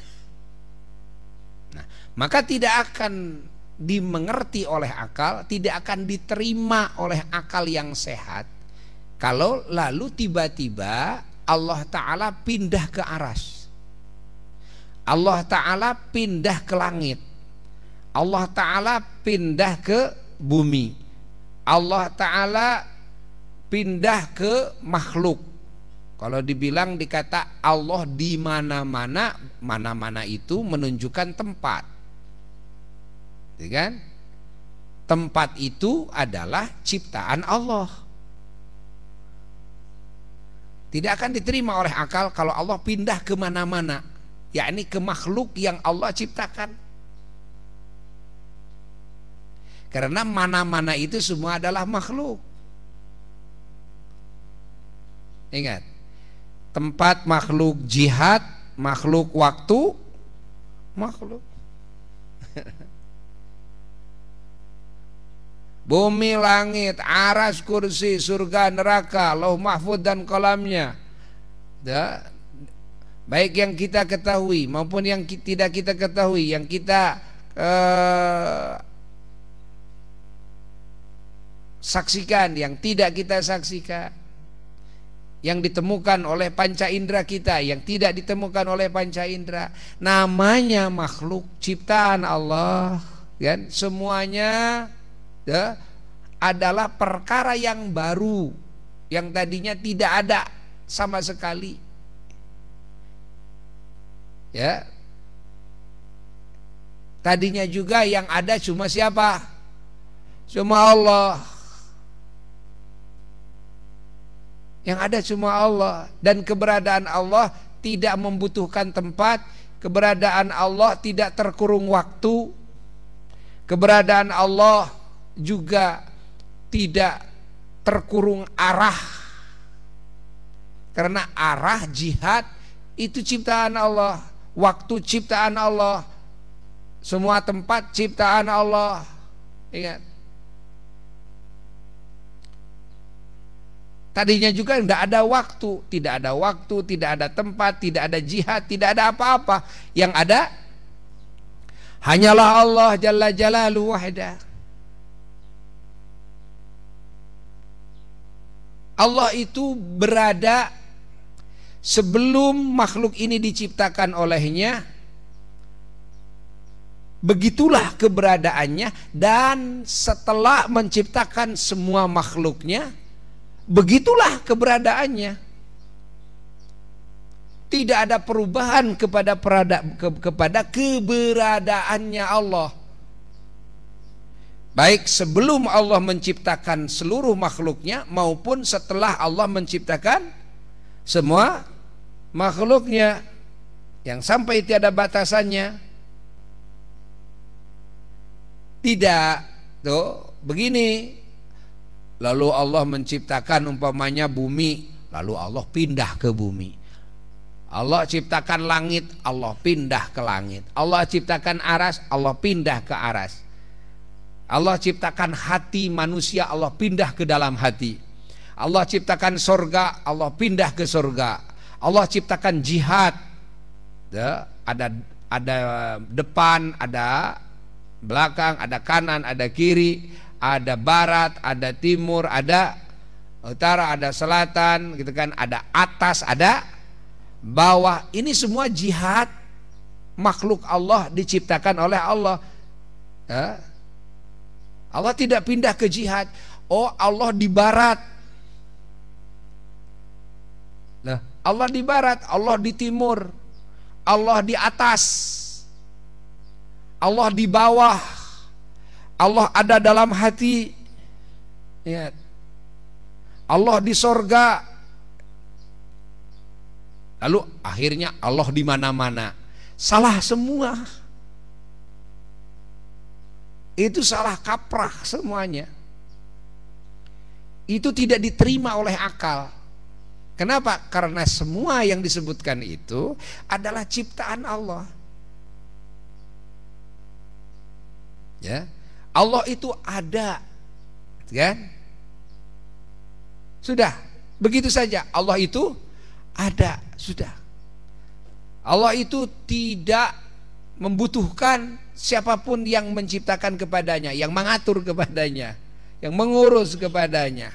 Nah, maka tidak akan dimengerti oleh akal, tidak akan diterima oleh akal yang sehat kalau lalu tiba-tiba Allah Ta'ala pindah ke aras Allah Ta'ala pindah ke langit Allah Ta'ala pindah ke bumi Allah Ta'ala pindah ke makhluk kalau dibilang dikata Allah di mana-mana mana-mana itu menunjukkan tempat iya kan tempat itu adalah ciptaan Allah tidak akan diterima oleh akal kalau Allah pindah kemana-mana yakni ke makhluk yang Allah ciptakan. Karena mana-mana itu semua adalah makhluk. Ingat, tempat makhluk jihad, makhluk waktu, makhluk. Bumi, langit, aras, kursi, surga, neraka, loh mahfud dan kolamnya baik yang kita ketahui maupun yang tidak kita ketahui yang kita uh, saksikan yang tidak kita saksikan yang ditemukan oleh panca indera kita yang tidak ditemukan oleh panca indera namanya makhluk ciptaan Allah kan semuanya ya, adalah perkara yang baru yang tadinya tidak ada sama sekali ya tadinya juga yang ada cuma siapa cuma Allah yang ada cuma Allah dan keberadaan Allah tidak membutuhkan tempat keberadaan Allah tidak terkurung waktu keberadaan Allah juga tidak terkurung arah karena arah jihad itu ciptaan Allah waktu ciptaan Allah, semua tempat ciptaan Allah. Ingat. Tadinya juga tidak ada waktu, tidak ada waktu, tidak ada tempat, tidak ada jihad, tidak ada apa-apa. Yang ada hanyalah Allah Jalla Jalalu wahda. Allah itu berada sebelum makhluk ini diciptakan olehnya begitulah keberadaannya dan setelah menciptakan semua makhluknya begitulah keberadaannya tidak ada perubahan kepada perada, ke, kepada keberadaannya Allah baik sebelum Allah menciptakan seluruh makhluknya maupun setelah Allah menciptakan semua makhluknya yang sampai tiada batasannya tidak tuh begini lalu Allah menciptakan umpamanya bumi lalu Allah pindah ke bumi Allah ciptakan langit, Allah pindah ke langit. Allah ciptakan aras, Allah pindah ke aras. Allah ciptakan hati manusia, Allah pindah ke dalam hati. Allah ciptakan sorga, Allah pindah ke sorga. Allah ciptakan jihad. Ya, ada ada depan, ada belakang, ada kanan, ada kiri, ada barat, ada timur, ada utara, ada selatan, gitu kan, ada atas, ada bawah. Ini semua jihad makhluk Allah diciptakan oleh Allah. Ya. Allah tidak pindah ke jihad. Oh, Allah di barat Allah di barat, Allah di timur, Allah di atas, Allah di bawah, Allah ada dalam hati, ya. Allah di sorga, lalu akhirnya Allah di mana-mana. Salah semua. Itu salah kaprah semuanya. Itu tidak diterima oleh akal. Kenapa? Karena semua yang disebutkan itu adalah ciptaan Allah. Ya. Allah itu ada. Kan? Sudah, begitu saja. Allah itu ada, sudah. Allah itu tidak membutuhkan siapapun yang menciptakan kepadanya, yang mengatur kepadanya, yang mengurus kepadanya.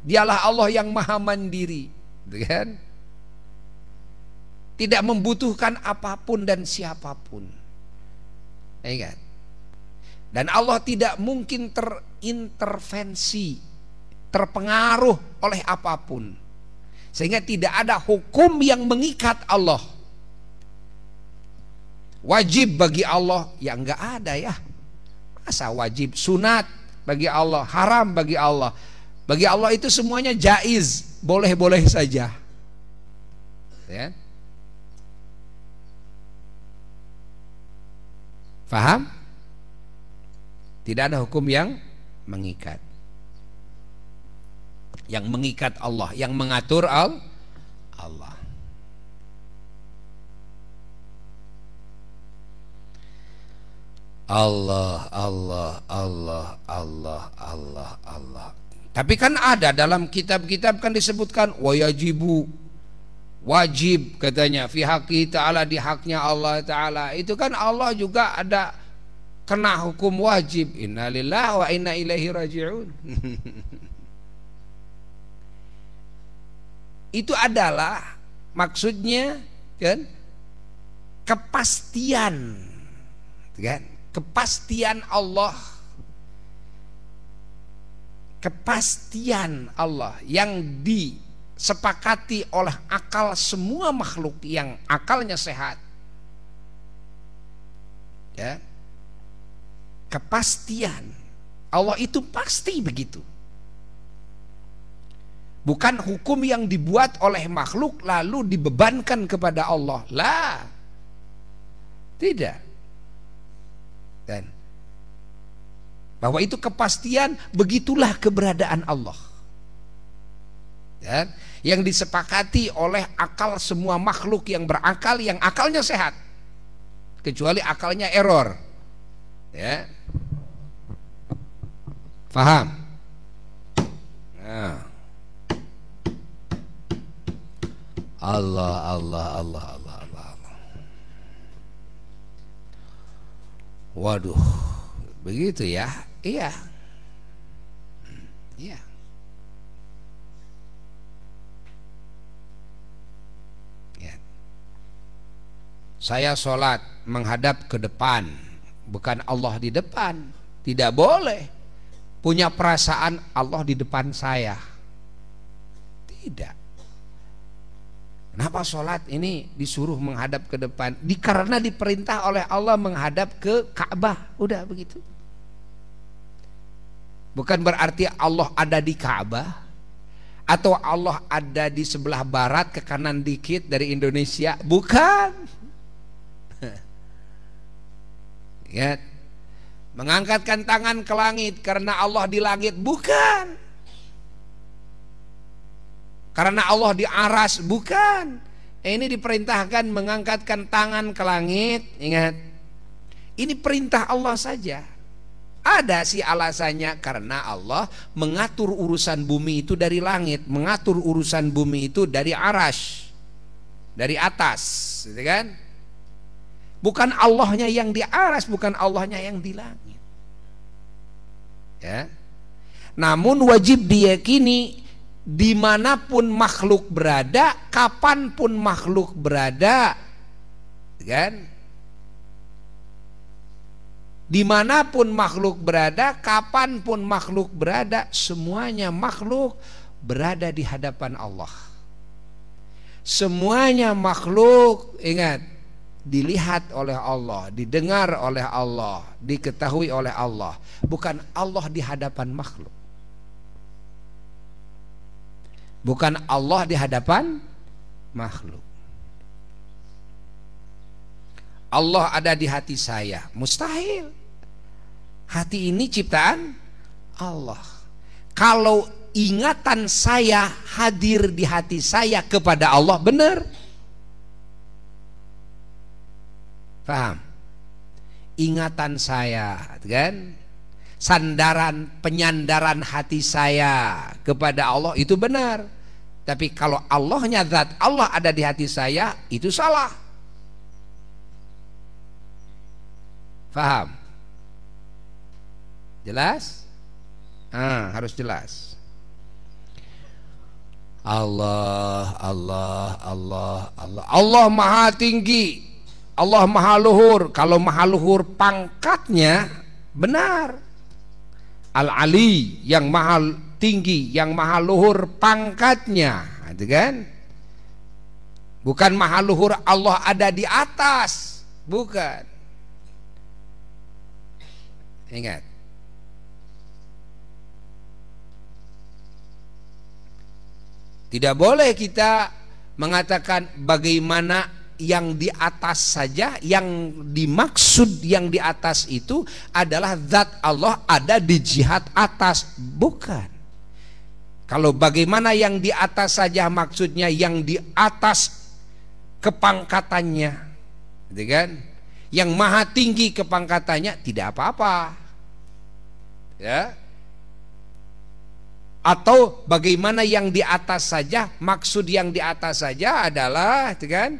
Dialah Allah yang maha mandiri, gitu kan? Tidak membutuhkan apapun dan siapapun. Ingat. Iya kan? Dan Allah tidak mungkin terintervensi, terpengaruh oleh apapun. Sehingga tidak ada hukum yang mengikat Allah. Wajib bagi Allah ya enggak ada ya. Masa wajib sunat bagi Allah, haram bagi Allah. Bagi Allah itu semuanya jaiz, boleh-boleh saja. Ya. Faham? Tidak ada hukum yang mengikat. Yang mengikat Allah, yang mengatur al Allah. Allah, Allah, Allah, Allah, Allah, Allah. Tapi kan ada dalam kitab-kitab kan disebutkan wajibu wajib katanya fi haqqi ta'ala di haknya Allah taala. Itu kan Allah juga ada kena hukum wajib. Innalillahi wa inna ilaihi rajiun. Itu adalah maksudnya kan kepastian kan kepastian Allah kepastian Allah yang disepakati oleh akal semua makhluk yang akalnya sehat. Ya. Kepastian Allah itu pasti begitu. Bukan hukum yang dibuat oleh makhluk lalu dibebankan kepada Allah. Lah. Tidak. Dan bahwa itu kepastian begitulah keberadaan Allah ya, yang disepakati oleh akal semua makhluk yang berakal yang akalnya sehat kecuali akalnya error ya paham nah. Allah Allah Allah Allah Allah Allah waduh begitu ya Iya. Hmm. Iya. Ya. Saya sholat menghadap ke depan, bukan Allah di depan. Tidak boleh punya perasaan Allah di depan saya. Tidak. Kenapa sholat ini disuruh menghadap ke depan? Di, karena diperintah oleh Allah menghadap ke Ka'bah. Udah begitu. Bukan berarti Allah ada di Ka'bah atau Allah ada di sebelah barat ke kanan dikit dari Indonesia. Bukan. ya. Mengangkatkan tangan ke langit karena Allah di langit, bukan. Karena Allah di aras, bukan. Eh, ini diperintahkan mengangkatkan tangan ke langit, ingat. Ini perintah Allah saja. Ada sih alasannya karena Allah mengatur urusan bumi itu dari langit, mengatur urusan bumi itu dari arash, dari atas, gitu kan? Bukan Allahnya yang di aras, bukan Allahnya yang di langit. Ya. Namun wajib diyakini dimanapun makhluk berada, kapanpun makhluk berada, gitu kan? dimanapun makhluk berada, kapanpun makhluk berada, semuanya makhluk berada di hadapan Allah. Semuanya makhluk, ingat, dilihat oleh Allah, didengar oleh Allah, diketahui oleh Allah, bukan Allah di hadapan makhluk. Bukan Allah di hadapan makhluk. Allah ada di hati saya, mustahil. Hati ini ciptaan Allah. Kalau ingatan saya hadir di hati saya kepada Allah, benar? Faham? Ingatan saya, kan? Sandaran penyandaran hati saya kepada Allah itu benar. Tapi kalau Allah nyadat Allah ada di hati saya, itu salah. Faham? Jelas? Ah, harus jelas. Allah, Allah, Allah, Allah. Allah Maha Tinggi. Allah Maha Luhur. Kalau Maha Luhur pangkatnya benar. Al-Ali yang Maha Tinggi, yang Maha Luhur pangkatnya, nah, itu kan? Bukan Maha Luhur Allah ada di atas, bukan. Ingat. Tidak boleh kita mengatakan bagaimana yang di atas saja yang dimaksud yang di atas itu adalah zat Allah ada di jihad atas bukan kalau bagaimana yang di atas saja maksudnya yang di atas kepangkatannya gitu kan yang maha tinggi kepangkatannya tidak apa-apa ya atau bagaimana yang di atas saja maksud yang di atas saja adalah gitu kan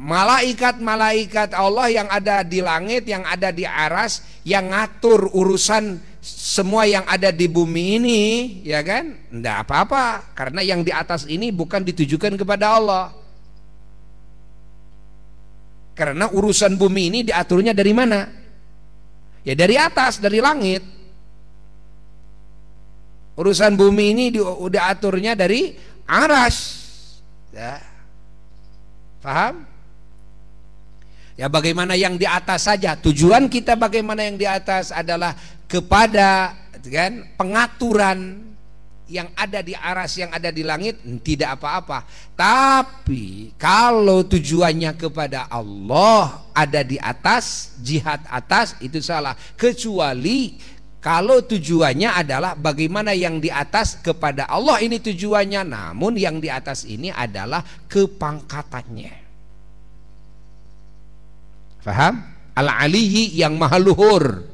malaikat-malaikat Allah yang ada di langit yang ada di aras yang ngatur urusan semua yang ada di bumi ini ya kan tidak apa-apa karena yang di atas ini bukan ditujukan kepada Allah karena urusan bumi ini diaturnya dari mana ya dari atas dari langit urusan bumi ini di, udah aturnya dari aras ya paham ya bagaimana yang di atas saja tujuan kita bagaimana yang di atas adalah kepada kan pengaturan yang ada di aras yang ada di langit tidak apa-apa. Tapi kalau tujuannya kepada Allah ada di atas, jihad atas itu salah. Kecuali kalau tujuannya adalah bagaimana yang di atas kepada Allah ini tujuannya, namun yang di atas ini adalah kepangkatannya. Faham? Al-Alihi yang maha luhur.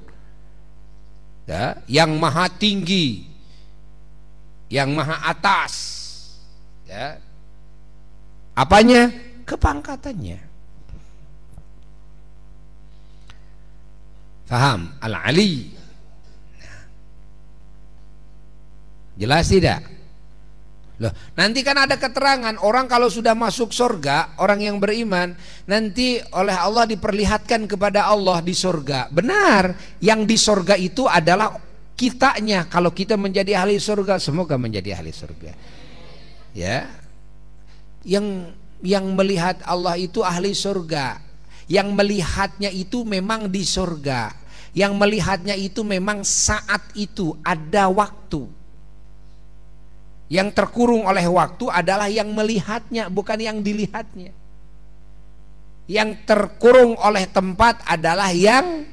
Ya, yang maha tinggi. Yang maha atas. Ya. Apanya? Kepangkatannya. Faham? al alihi Jelas tidak? Loh, nanti kan ada keterangan orang kalau sudah masuk surga, orang yang beriman nanti oleh Allah diperlihatkan kepada Allah di surga. Benar, yang di surga itu adalah kitanya. Kalau kita menjadi ahli surga, semoga menjadi ahli surga. Ya. Yang yang melihat Allah itu ahli surga. Yang melihatnya itu memang di surga. Yang melihatnya itu memang saat itu ada waktu yang terkurung oleh waktu adalah yang melihatnya, bukan yang dilihatnya. Yang terkurung oleh tempat adalah yang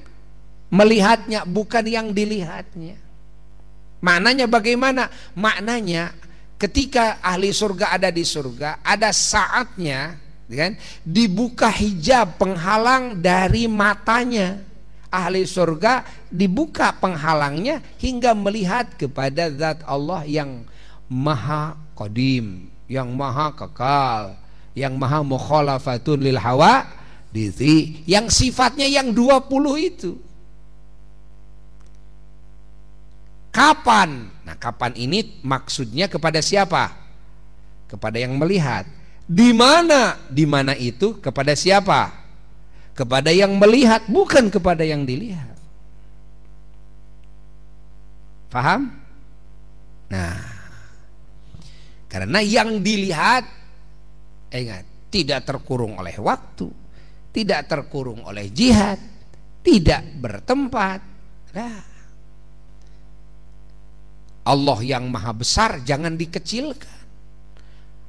melihatnya, bukan yang dilihatnya. Maknanya bagaimana? Maknanya ketika ahli surga ada di surga, ada saatnya kan dibuka hijab penghalang dari matanya ahli surga dibuka penghalangnya hingga melihat kepada zat Allah yang maha kodim yang maha kekal yang maha mukhalafatun lil hawa dizi yang sifatnya yang 20 itu kapan nah kapan ini maksudnya kepada siapa kepada yang melihat di mana di mana itu kepada siapa kepada yang melihat bukan kepada yang dilihat paham nah karena yang dilihat eh, ingat, tidak terkurung oleh waktu, tidak terkurung oleh jihad, tidak bertempat. Nah, Allah yang maha besar jangan dikecilkan.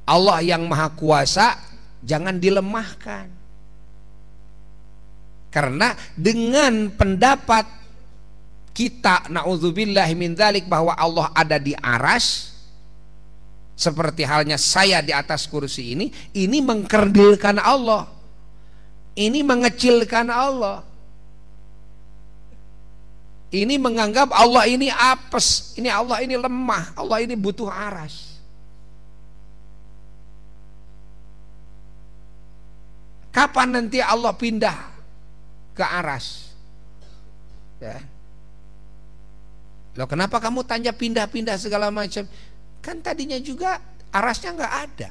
Allah yang maha kuasa jangan dilemahkan. Karena dengan pendapat kita naudzubillah min bahwa Allah ada di aras, seperti halnya saya di atas kursi ini, ini mengkerdilkan Allah. Ini mengecilkan Allah. Ini menganggap Allah ini apes, ini Allah ini lemah, Allah ini butuh aras. Kapan nanti Allah pindah ke aras? Ya. Loh kenapa kamu tanya pindah-pindah segala macam? Kan tadinya juga arasnya nggak ada.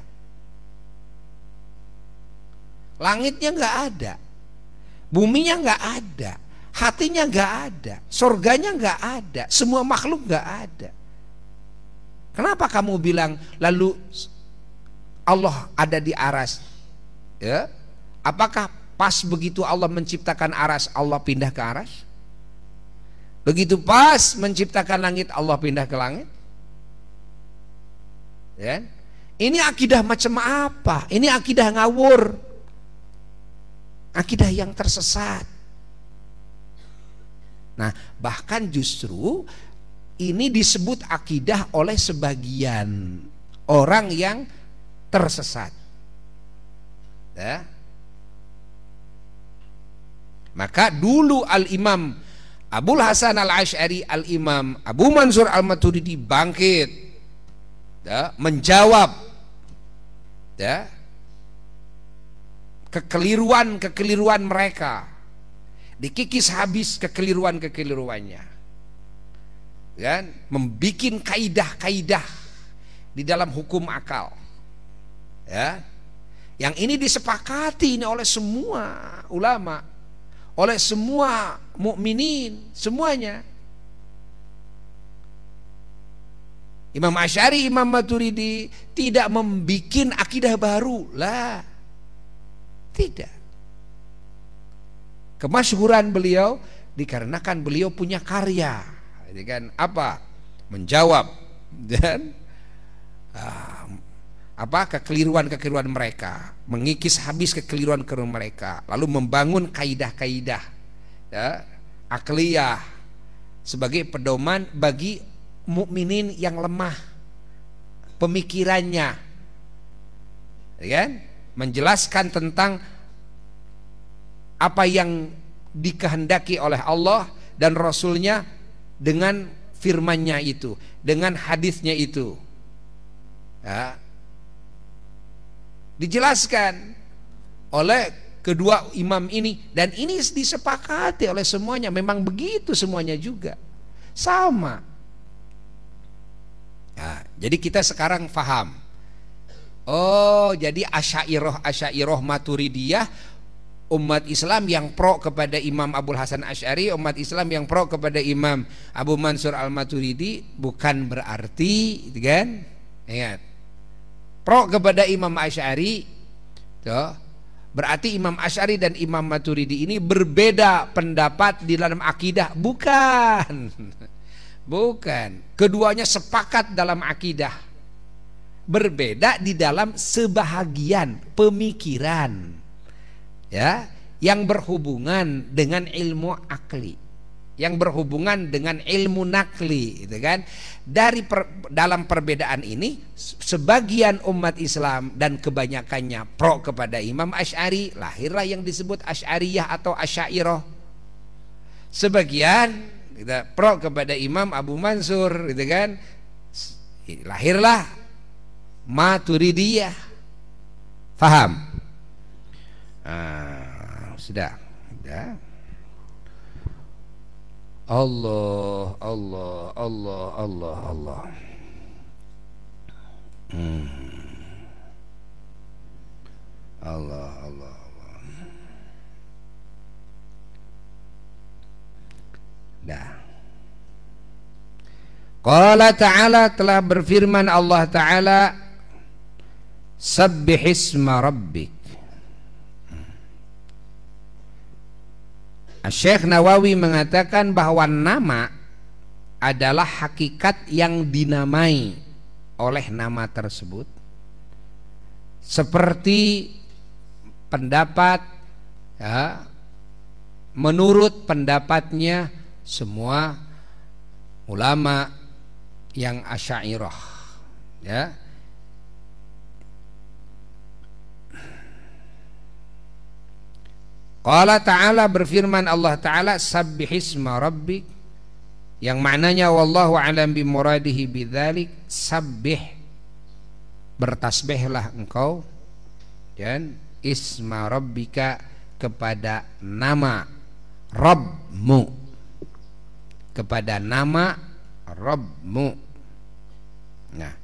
Langitnya nggak ada. Buminya nggak ada. Hatinya nggak ada. Surganya nggak ada. Semua makhluk nggak ada. Kenapa kamu bilang lalu Allah ada di aras? Ya. Apakah pas begitu Allah menciptakan aras Allah pindah ke aras? Begitu pas menciptakan langit Allah pindah ke langit? Ya. Ini akidah macam apa? Ini akidah ngawur. Akidah yang tersesat. Nah, bahkan justru ini disebut akidah oleh sebagian orang yang tersesat. Ya. Maka dulu Al-Imam Abul Hasan Al-Ash'ari Al-Imam Abu Mansur Al-Maturidi bangkit ya, menjawab ya, kekeliruan-kekeliruan mereka dikikis habis kekeliruan-kekeliruannya kan membikin kaidah-kaidah di dalam hukum akal ya yang ini disepakati ini oleh semua ulama oleh semua mukminin semuanya Imam ashari, Imam Maturidi tidak membuat akidah baru lah. Tidak. Kemasyhuran beliau dikarenakan beliau punya karya. Jadi kan apa? Menjawab dan ah, apa kekeliruan-kekeliruan mereka, mengikis habis kekeliruan-kekeliruan mereka, lalu membangun kaidah-kaidah ya, akliyah sebagai pedoman bagi mukminin yang lemah pemikirannya ya kan? menjelaskan tentang apa yang dikehendaki oleh Allah dan Rasulnya dengan firmannya itu dengan hadisnya itu ya. dijelaskan oleh kedua imam ini dan ini disepakati oleh semuanya memang begitu semuanya juga sama Nah, jadi kita sekarang faham. Oh, jadi asyairoh asyairoh Maturidiyah umat Islam yang pro kepada Imam Abdul Hasan Ashari, umat Islam yang pro kepada Imam Abu Mansur Al-Maturidi bukan berarti kan? Ingat. Pro kepada Imam Ashari, toh berarti Imam Ashari dan Imam Maturidi ini berbeda pendapat di dalam akidah, bukan. Bukan. Keduanya sepakat dalam akidah. Berbeda di dalam sebahagian pemikiran. Ya, yang berhubungan dengan ilmu akli. Yang berhubungan dengan ilmu nakli, gitu kan? Dari per, dalam perbedaan ini, sebagian umat Islam dan kebanyakannya pro kepada Imam Ash'ari, lahirlah yang disebut Ash'ariyah atau Asy'ariyah. Sebagian kita pro kepada Imam Abu Mansur gitu kan lahirlah Maturidiyah paham ah, sudah sudah Allah Allah Allah Allah Allah hmm. Allah Allah ada. Qala ta'ala telah berfirman Allah ta'ala Sabbihisma rabbik hmm. Syekh Nawawi mengatakan bahwa nama adalah hakikat yang dinamai oleh nama tersebut seperti pendapat ya, menurut pendapatnya semua ulama yang asyairah ya Qala ta'ala berfirman Allah ta'ala Sabbihisma rabbi Yang maknanya Wallahu alam bimuradihi bidhalik Sabbih Bertasbihlah engkau Dan Isma rabbika Kepada nama Rabbmu kepada nama Robmu. Nah,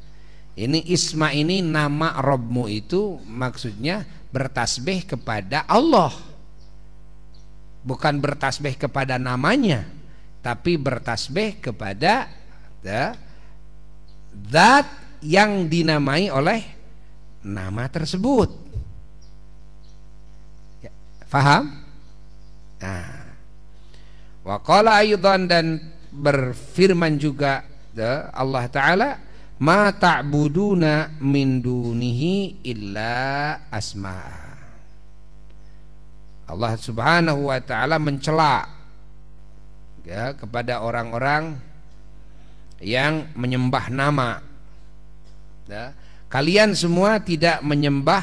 ini Isma ini nama Robmu itu maksudnya bertasbih kepada Allah. Bukan bertasbih kepada namanya, tapi bertasbih kepada zat yang dinamai oleh nama tersebut. Ya, faham? Nah, Waqala aydan dan berfirman juga ya, Allah Ta'ala Ma ta'buduna min dunihi illa asma' Allah Subhanahu wa taala mencela ya kepada orang-orang yang menyembah nama. Ya. Kalian semua tidak menyembah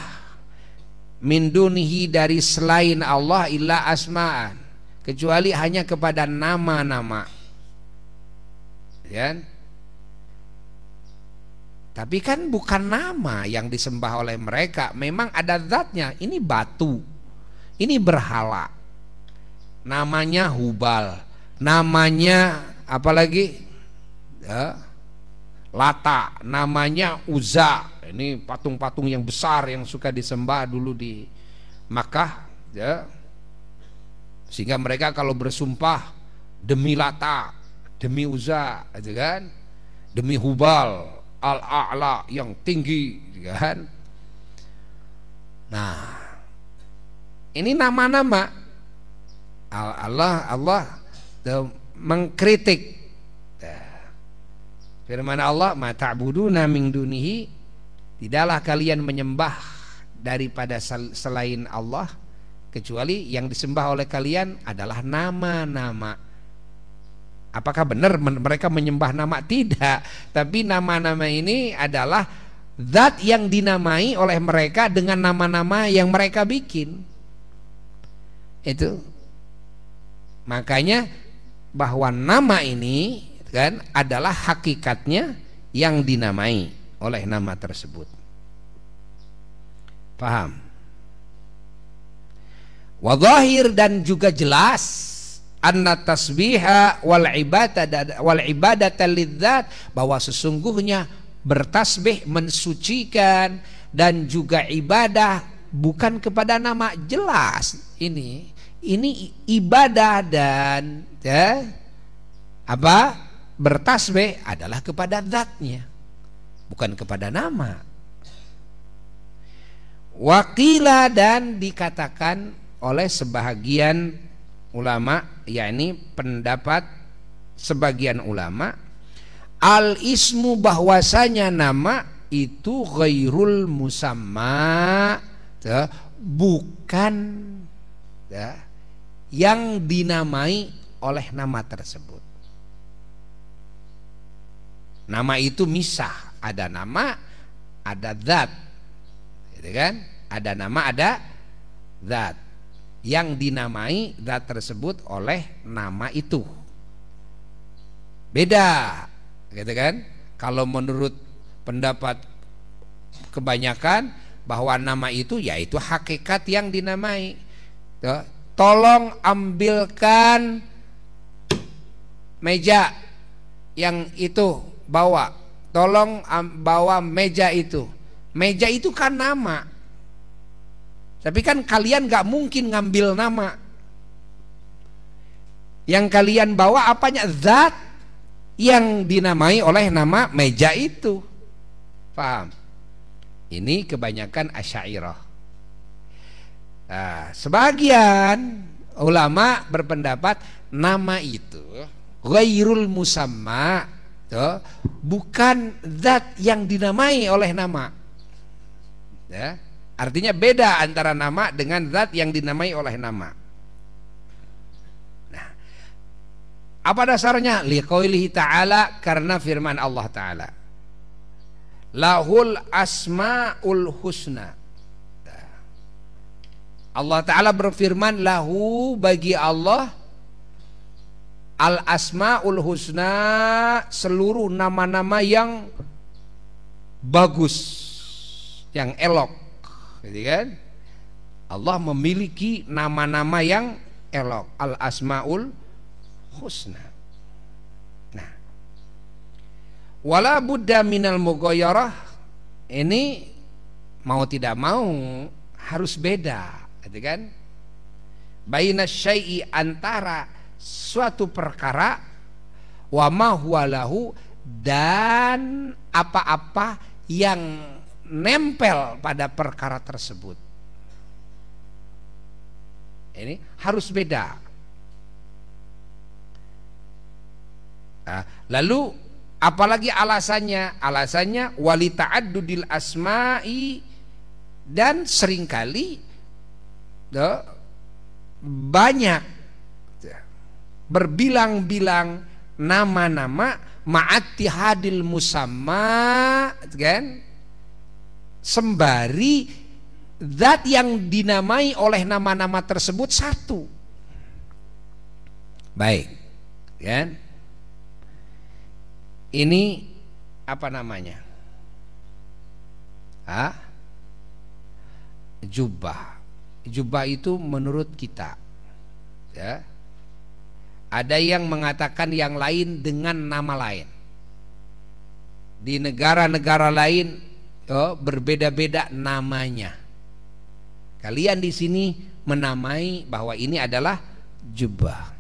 min dunihi dari selain Allah illa asma'an kecuali hanya kepada nama-nama ya tapi kan bukan nama yang disembah oleh mereka memang ada zatnya ini batu ini berhala namanya hubal namanya apalagi ya, lata namanya uza ini patung-patung yang besar yang suka disembah dulu di Makkah ya sehingga mereka kalau bersumpah demi Lata, demi Uza, gitu kan? Demi Hubal, Al-A'la yang tinggi, gitu kan? Nah, ini nama-nama Allah Allah eh, mengkritik nah, firman Allah "Mata ta'buduna min dunihi tidaklah kalian menyembah daripada selain Allah kecuali yang disembah oleh kalian adalah nama-nama. Apakah benar mereka menyembah nama? Tidak, tapi nama-nama ini adalah zat yang dinamai oleh mereka dengan nama-nama yang mereka bikin. Itu makanya bahwa nama ini kan adalah hakikatnya yang dinamai oleh nama tersebut. Paham? Wadahir dan juga jelas anna tasbiha wal ibadata wal ibadata lidzat bahwa sesungguhnya bertasbih mensucikan dan juga ibadah bukan kepada nama jelas ini ini ibadah dan ya, apa bertasbih adalah kepada zatnya bukan kepada nama wakila dan dikatakan oleh sebahagian ulama yakni pendapat sebagian ulama al ismu bahwasanya nama itu ghairul musamma ya, bukan ya, yang dinamai oleh nama tersebut nama itu misah ada nama ada zat gitu kan ada nama ada zat yang dinamai zat tersebut oleh nama itu. Beda, gitu kan? Kalau menurut pendapat kebanyakan bahwa nama itu yaitu hakikat yang dinamai. Ya, tolong ambilkan meja yang itu bawa. Tolong bawa meja itu. Meja itu kan nama. Tapi kan kalian gak mungkin ngambil nama. Yang kalian bawa apanya? Zat yang dinamai oleh nama meja itu. Paham? Ini kebanyakan asyairah. Nah, sebagian ulama berpendapat nama itu ghairul musamma tuh, bukan zat yang dinamai oleh nama. Ya Artinya beda antara nama dengan zat yang dinamai oleh nama. Nah, apa dasarnya? Liqaulihi ta'ala karena firman Allah taala. Lahul asmaul husna. Allah taala berfirman lahu bagi Allah al asmaul husna seluruh nama-nama yang bagus, yang elok gitu kan? Allah memiliki nama-nama yang elok, al asmaul husna. Nah, wala buddha minal mugoyorah ini mau tidak mau harus beda, gitu kan? Baina syai'i antara suatu perkara wa ma dan apa-apa yang nempel pada perkara tersebut. Ini harus beda. Nah, lalu apalagi alasannya? Alasannya wali ta'addudil asma'i dan seringkali banyak berbilang-bilang nama-nama ma'ati hadil musamma kan sembari zat yang dinamai oleh nama-nama tersebut satu. Baik. Kan? Ini apa namanya? Ah? Jubah. Jubah itu menurut kita. Ya. Ada yang mengatakan yang lain dengan nama lain. Di negara-negara lain oh, berbeda-beda namanya. Kalian di sini menamai bahwa ini adalah jubah.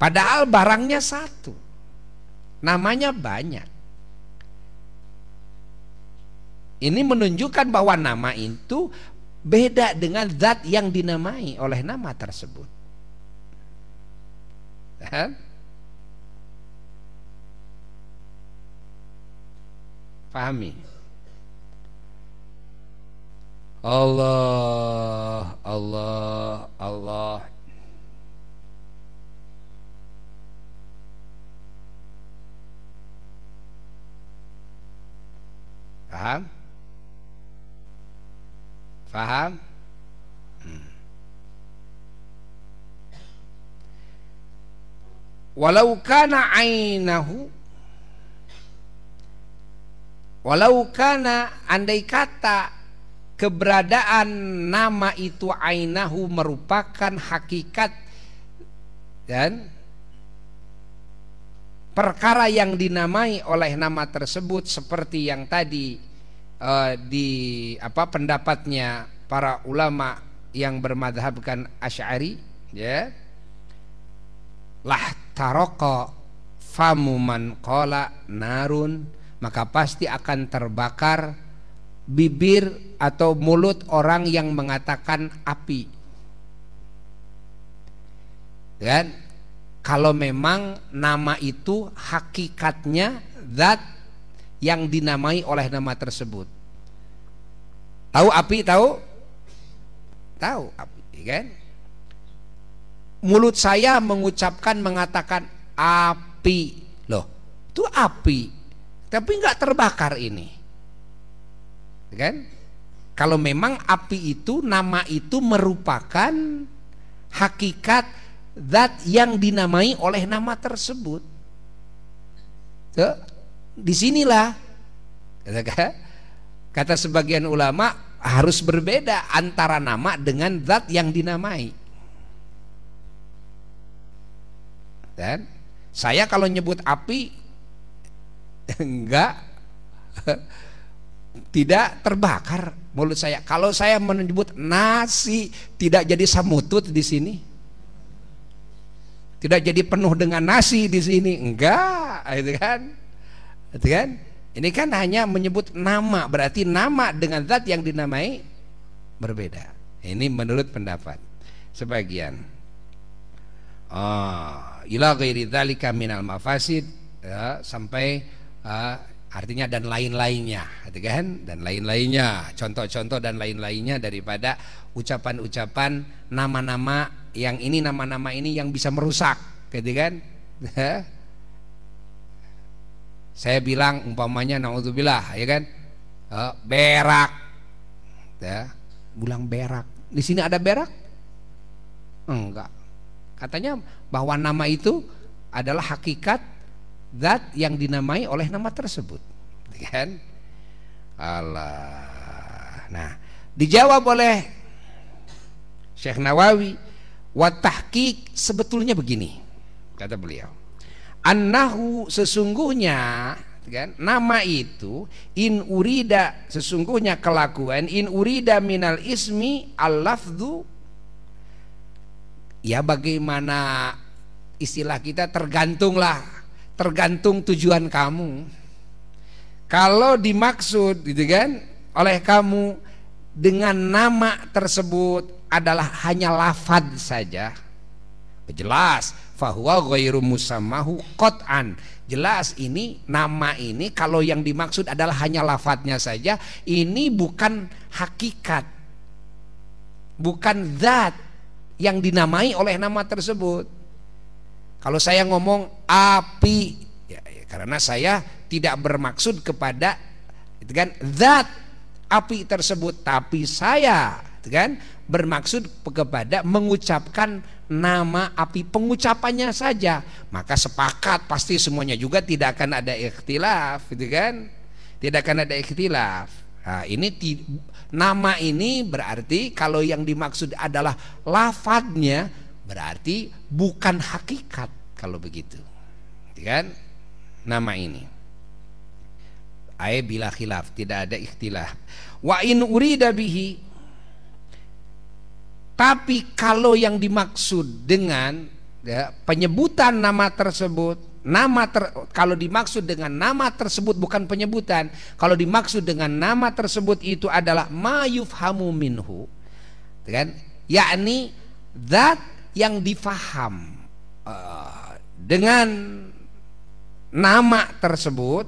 Padahal barangnya satu. Namanya banyak. Ini menunjukkan bahwa nama itu beda dengan zat yang dinamai oleh nama tersebut. Pahami Allah Allah Allah Faham? Faham? Hmm. Walau kana ainahu Walau kana andai kata keberadaan nama itu ainahu merupakan hakikat dan perkara yang dinamai oleh nama tersebut seperti yang tadi eh, di apa pendapatnya para ulama yang bermadhabkan Asy'ari ya lah taroko famuman kola narun maka pasti akan terbakar bibir atau mulut orang yang mengatakan api. Dan Kalau memang nama itu hakikatnya zat yang dinamai oleh nama tersebut. Tahu api tahu? Tahu api, kan? Mulut saya mengucapkan mengatakan api. Loh, itu api tapi nggak terbakar ini kan kalau memang api itu nama itu merupakan hakikat zat yang dinamai oleh nama tersebut Tuh, disinilah kata sebagian ulama harus berbeda antara nama dengan zat yang dinamai dan saya kalau nyebut api enggak tidak terbakar mulut saya. Kalau saya menyebut nasi tidak jadi samutut di sini. Tidak jadi penuh dengan nasi di sini. Enggak, itu kan? Itu kan? Ini kan hanya menyebut nama, berarti nama dengan zat yang dinamai berbeda. Ini menurut pendapat sebagian. Oh, ila ghairi dzalika minal mafasid ya, sampai uh, artinya dan lain-lainnya, gitu kan? Dan lain-lainnya, contoh-contoh dan lain-lainnya daripada ucapan-ucapan nama-nama yang ini nama-nama ini yang bisa merusak, gitu kan? Saya bilang umpamanya naudzubillah, ya kan? Uh, berak, ya, bulang berak. Di sini ada berak? Enggak. Katanya bahwa nama itu adalah hakikat zat yang dinamai oleh nama tersebut gitu kan Allah nah dijawab oleh Syekh Nawawi tahqiq sebetulnya begini kata beliau annahu sesungguhnya gitu kan nama itu in urida sesungguhnya kelakuan in urida minal ismi al lafdu ya bagaimana istilah kita tergantunglah tergantung tujuan kamu. Kalau dimaksud gitu kan oleh kamu dengan nama tersebut adalah hanya lafad saja. Jelas bahwa ghairu musamahu qat'an. Jelas ini nama ini kalau yang dimaksud adalah hanya lafadnya saja, ini bukan hakikat. Bukan zat yang dinamai oleh nama tersebut. Kalau saya ngomong api ya, ya, karena saya tidak bermaksud kepada itu kan that api tersebut tapi saya itu kan bermaksud kepada mengucapkan nama api pengucapannya saja maka sepakat pasti semuanya juga tidak akan ada ikhtilaf itu kan tidak akan ada ikhtilaf nah, ini nama ini berarti kalau yang dimaksud adalah lafadznya Berarti bukan hakikat kalau begitu. Gitu kan? Nama ini. ay bila khilaf, tidak ada ikhtilaf. Wa in urida bihi tapi kalau yang dimaksud dengan ya, penyebutan nama tersebut nama ter, kalau dimaksud dengan nama tersebut bukan penyebutan kalau dimaksud dengan nama tersebut itu adalah mayufhamu minhu gitu kan yakni that yang difaham uh, dengan nama tersebut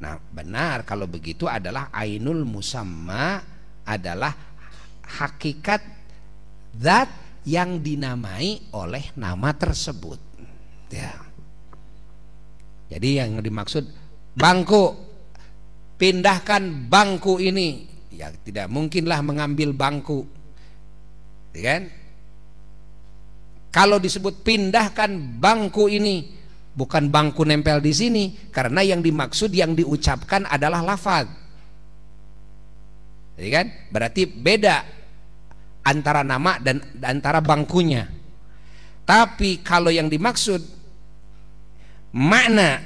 nah benar kalau begitu adalah ainul musamma adalah hakikat zat yang dinamai oleh nama tersebut ya jadi yang dimaksud bangku pindahkan bangku ini ya tidak mungkinlah mengambil bangku iya kan kalau disebut pindahkan bangku ini, bukan bangku nempel di sini karena yang dimaksud yang diucapkan adalah lafaz. Jadi iya kan? Berarti beda antara nama dan antara bangkunya. Tapi kalau yang dimaksud makna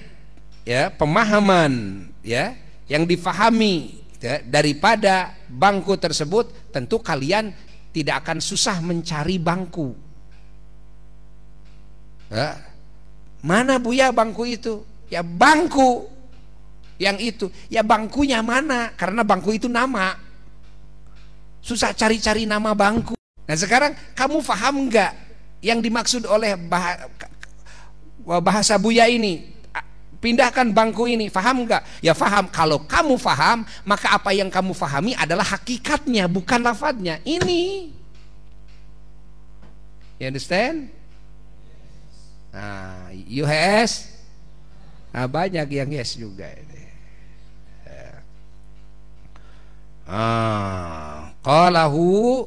ya, pemahaman ya, yang difahami ya, daripada bangku tersebut tentu kalian tidak akan susah mencari bangku Mana Buya bangku itu? Ya bangku yang itu. Ya bangkunya mana? Karena bangku itu nama. Susah cari-cari nama bangku. Nah sekarang kamu faham nggak yang dimaksud oleh bahasa Buya ini? Pindahkan bangku ini, faham nggak? Ya faham. Kalau kamu faham, maka apa yang kamu fahami adalah hakikatnya, bukan lafadnya. Ini. You understand? Nah, UHS nah, banyak yang yes juga ini. Ya. Ah, qalahu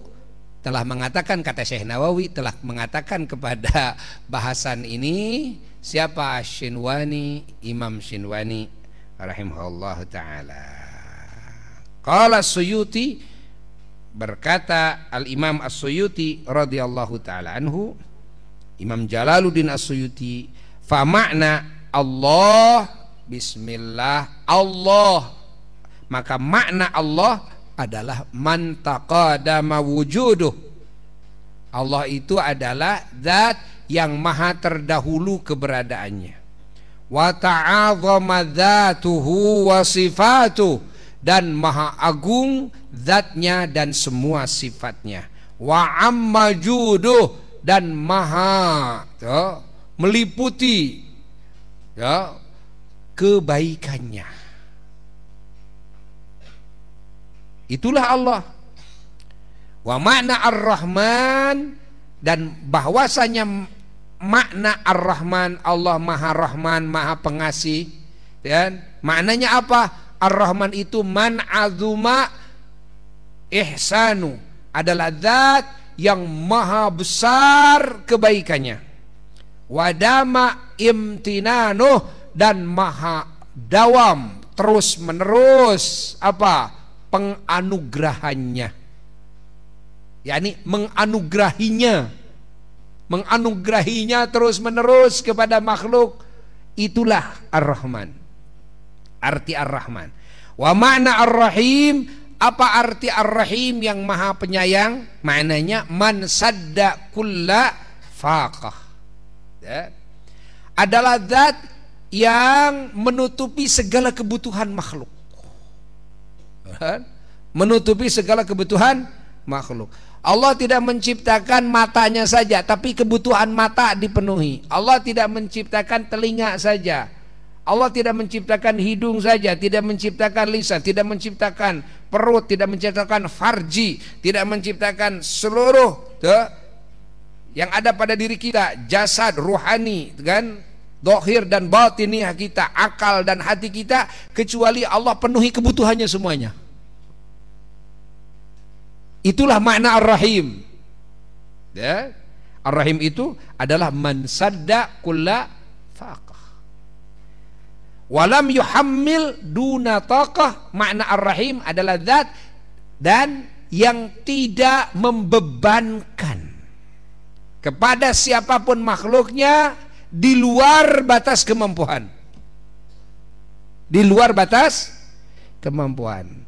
telah mengatakan kata Syekh Nawawi telah mengatakan kepada bahasan ini siapa Shinwani Imam Shinwani rahimahullah taala. Qala Suyuti berkata Al Imam As-Suyuti radhiyallahu taala anhu Imam Jalaluddin As-Suyuti fa makna Allah bismillah Allah maka makna Allah adalah man taqadama wujuduh Allah itu adalah zat yang maha terdahulu keberadaannya wa ta'azama dzatuhu wa sifatuh dan maha agung zatnya dan semua sifatnya wa amma juduh dan maha ya, meliputi ya, kebaikannya. Itulah Allah. Wa makna Ar-Rahman dan bahwasanya makna Ar-Rahman Allah Maha Rahman, Maha Pengasih. Dan ya. maknanya apa? Ar-Rahman itu man azuma ihsanu adalah zat yang maha besar kebaikannya wadama imtinanu dan maha dawam terus menerus apa penganugerahannya yakni menganugerahinya menganugerahinya terus menerus kepada makhluk itulah ar-rahman arti ar-rahman wa makna ar-rahim apa arti Ar-Rahim yang maha penyayang? Maknanya man sadda kulla faqah. Ya. Adalah zat yang menutupi segala kebutuhan makhluk. Kan? Menutupi segala kebutuhan makhluk. Allah tidak menciptakan matanya saja, tapi kebutuhan mata dipenuhi. Allah tidak menciptakan telinga saja, Allah tidak menciptakan hidung saja, tidak menciptakan lisan, tidak menciptakan perut, tidak menciptakan farji, tidak menciptakan seluruh tuh, yang ada pada diri kita, jasad, ruhani, kan? Dohir dan batiniah kita, akal dan hati kita, kecuali Allah penuhi kebutuhannya semuanya. Itulah makna Ar-Rahim. Ya. Ar-Rahim itu adalah mansadda kulla faqah. Walam yuhammil duna taqah makna ar-rahim adalah zat dan yang tidak membebankan kepada siapapun makhluknya di luar batas kemampuan. Di luar batas kemampuan.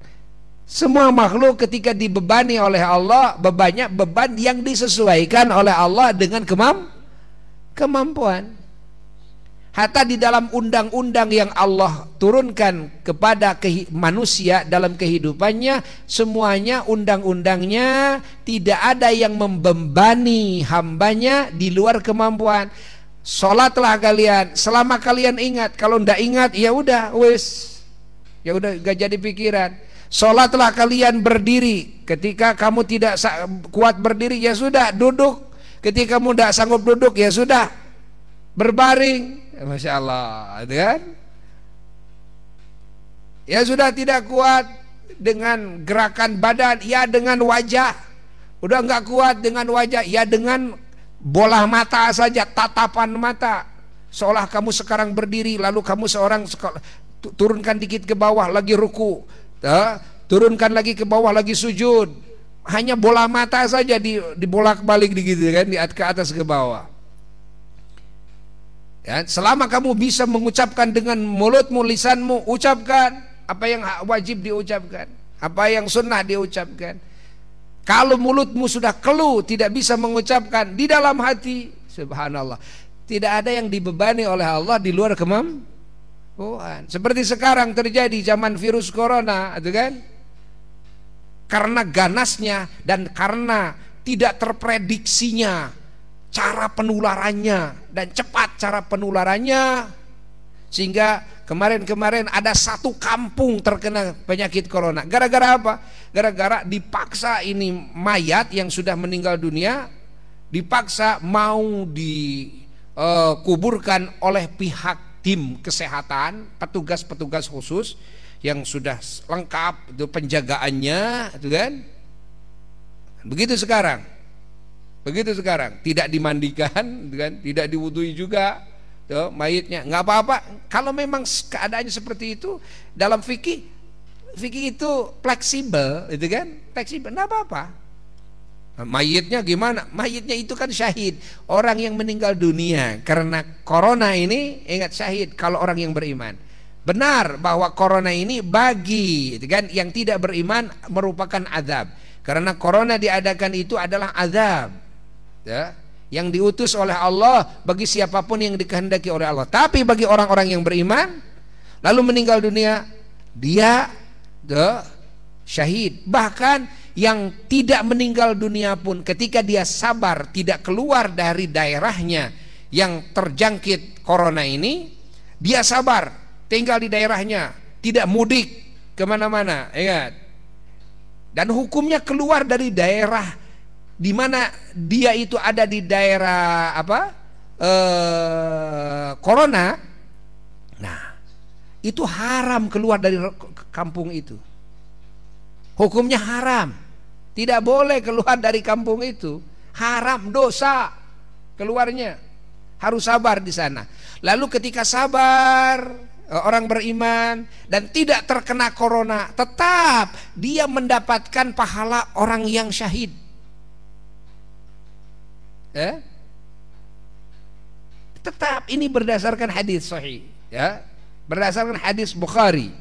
Semua makhluk ketika dibebani oleh Allah bebannya beban yang disesuaikan oleh Allah dengan kemam kemampuan. Hatta di dalam undang-undang yang Allah turunkan kepada manusia dalam kehidupannya, semuanya undang-undangnya tidak ada yang membebani hambanya di luar kemampuan. Sholatlah kalian, selama kalian ingat. Kalau tidak ingat, ya udah, wis, ya udah gak jadi pikiran. Sholatlah kalian berdiri. Ketika kamu tidak kuat berdiri, ya sudah, duduk. Ketika kamu tidak sanggup duduk, ya sudah, berbaring Masya Allah kan Ya sudah tidak kuat dengan gerakan badan Ya dengan wajah Udah nggak kuat dengan wajah Ya dengan bola mata saja Tatapan mata Seolah kamu sekarang berdiri Lalu kamu seorang Turunkan dikit ke bawah lagi ruku Turunkan lagi ke bawah lagi sujud Hanya bola mata saja di, bolak balik gitu kan di, Ke atas ke bawah Ya, selama kamu bisa mengucapkan dengan mulutmu, lisanmu, ucapkan apa yang wajib diucapkan, apa yang sunnah diucapkan. Kalau mulutmu sudah kelu, tidak bisa mengucapkan di dalam hati, subhanallah. Tidak ada yang dibebani oleh Allah di luar kemampuan. Seperti sekarang terjadi zaman virus corona, itu kan? Karena ganasnya dan karena tidak terprediksinya cara penularannya dan cepat cara penularannya sehingga kemarin-kemarin ada satu kampung terkena penyakit corona. Gara-gara apa? Gara-gara dipaksa ini mayat yang sudah meninggal dunia dipaksa mau dikuburkan eh, uh, oleh pihak tim kesehatan, petugas-petugas khusus yang sudah lengkap itu penjagaannya, itu kan? Begitu sekarang. Begitu sekarang, tidak dimandikan, kan? tidak diwudui juga, tuh, mayitnya nggak apa-apa. Kalau memang keadaannya seperti itu, dalam fikih, fikih itu fleksibel, itu kan, fleksibel, nggak apa-apa. Mayitnya gimana? Mayitnya itu kan syahid Orang yang meninggal dunia Karena corona ini Ingat syahid Kalau orang yang beriman Benar bahwa corona ini bagi gitu kan, Yang tidak beriman merupakan azab Karena corona diadakan itu adalah azab ya, yang diutus oleh Allah bagi siapapun yang dikehendaki oleh Allah. Tapi bagi orang-orang yang beriman lalu meninggal dunia, dia the syahid. Bahkan yang tidak meninggal dunia pun ketika dia sabar tidak keluar dari daerahnya yang terjangkit corona ini, dia sabar tinggal di daerahnya, tidak mudik kemana-mana, ingat. Ya kan? Dan hukumnya keluar dari daerah di mana dia itu ada di daerah apa eh, corona nah itu haram keluar dari kampung itu hukumnya haram tidak boleh keluar dari kampung itu haram dosa keluarnya harus sabar di sana lalu ketika sabar eh, orang beriman dan tidak terkena corona tetap dia mendapatkan pahala orang yang syahid eh? tetap ini berdasarkan hadis sahih ya berdasarkan hadis Bukhari